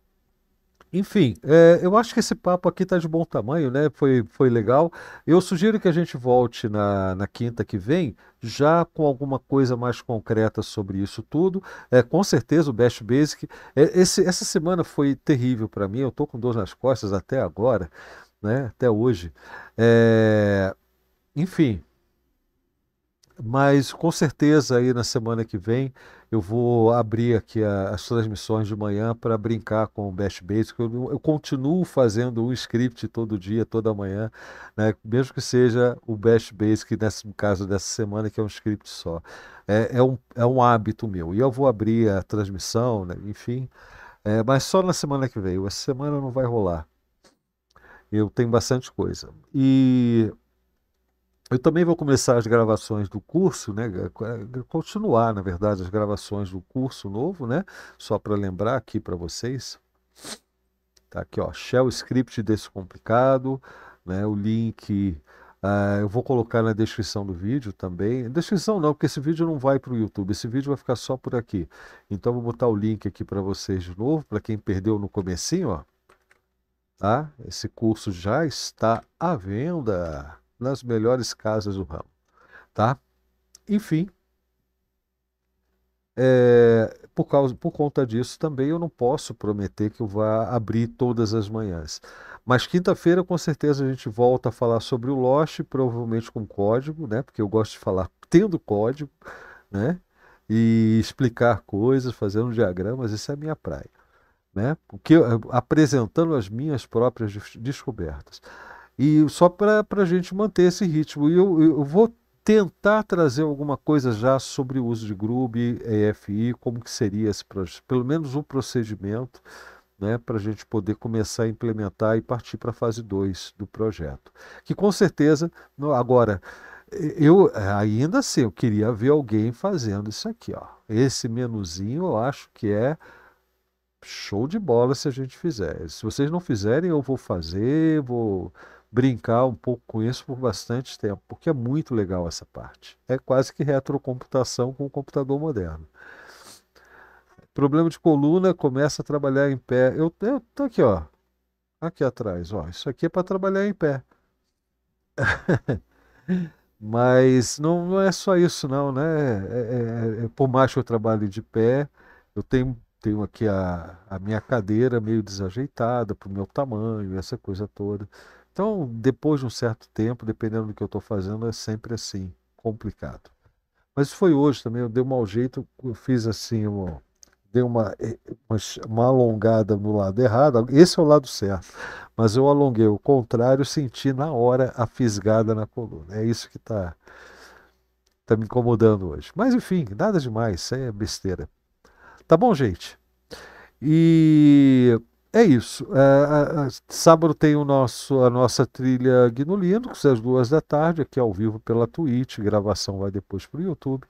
Speaker 1: Enfim, é, eu acho que esse papo aqui está de bom tamanho, né? Foi, foi legal. Eu sugiro que a gente volte na, na quinta que vem, já com alguma coisa mais concreta sobre isso tudo. É, com certeza o Best Basic. É, esse, essa semana foi terrível para mim, eu estou com dor nas costas até agora, né? Até hoje. É, enfim, mas com certeza aí na semana que vem eu vou abrir aqui a, as transmissões de manhã para brincar com o Best Basic. Eu, eu, continuo fazendo um script todo dia, toda manhã, né? mesmo que seja o Best Basic, nesse caso dessa semana, que é um script só. É, é, um, é um hábito meu. E eu vou abrir a transmissão, né? enfim, é, mas só na semana que vem. Essa semana não vai rolar. Eu tenho bastante coisa. E eu também vou começar as gravações do curso, né? Continuar, na verdade, as gravações do curso novo, né? Só para lembrar aqui para vocês. Tá aqui, ó, Shell Script Descomplicado, né? O link uh, eu vou colocar na descrição do vídeo também. Descrição não, porque esse vídeo não vai para o YouTube, esse vídeo vai ficar só por aqui. Então vou botar o link aqui para vocês de novo, para quem perdeu no comecinho, ó. Tá? Esse curso já está à venda nas melhores casas do ramo, tá? Enfim, é, por, causa, por conta disso também eu não posso prometer que eu vá abrir todas as manhãs. Mas quinta-feira com certeza a gente volta a falar sobre o Lost, provavelmente com código, né? Porque eu gosto de falar tendo código, né? E explicar coisas, fazendo diagramas, isso é a minha praia, né? Porque apresentando as minhas próprias descobertas. E só para a gente manter esse ritmo. E eu, eu vou tentar trazer alguma coisa já sobre o uso de Groove, EFI, como que seria esse projeto, pelo menos um procedimento, né, para a gente poder começar a implementar e partir para a fase 2 do projeto. Que com certeza, agora, eu ainda assim, eu queria ver alguém fazendo isso aqui, ó. Esse menuzinho eu acho que é show de bola se a gente fizer. Se vocês não fizerem, eu vou fazer, vou brincar um pouco com isso por bastante tempo, porque é muito legal essa parte. É quase que retrocomputação com o computador moderno. Problema de coluna, começa a trabalhar em pé. Eu estou aqui, ó. Aqui atrás, ó. Isso aqui é para trabalhar em pé. Mas não, não, é só isso, não, né? É, é, é, é, por mais que eu trabalhe de pé, eu tenho, tenho aqui a, a minha cadeira meio desajeitada para o meu tamanho, essa coisa toda. Então, depois de um certo tempo, dependendo do que eu estou fazendo, é sempre assim, complicado. Mas foi hoje também, eu dei um mau jeito, eu fiz assim, uma, dei uma, eh, uma, uma, alongada no lado errado, esse é o lado certo, mas eu alonguei o contrário, senti na hora a fisgada na coluna. É isso que está tá me incomodando hoje. Mas enfim, nada demais, isso é besteira. Tá bom, gente? E é isso. É, é, é, sábado tem o nosso, a nossa trilha Guino às duas da tarde, aqui ao vivo pela Twitch. Gravação vai depois para o YouTube.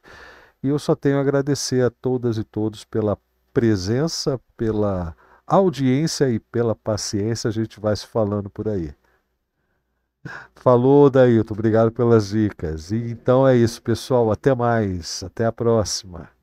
Speaker 1: E eu só tenho a agradecer a todas e todos pela presença, pela audiência e pela paciência. A gente vai se falando por aí. Falou, Dailton. Obrigado pelas dicas. E então é isso, pessoal. Até mais. Até a próxima.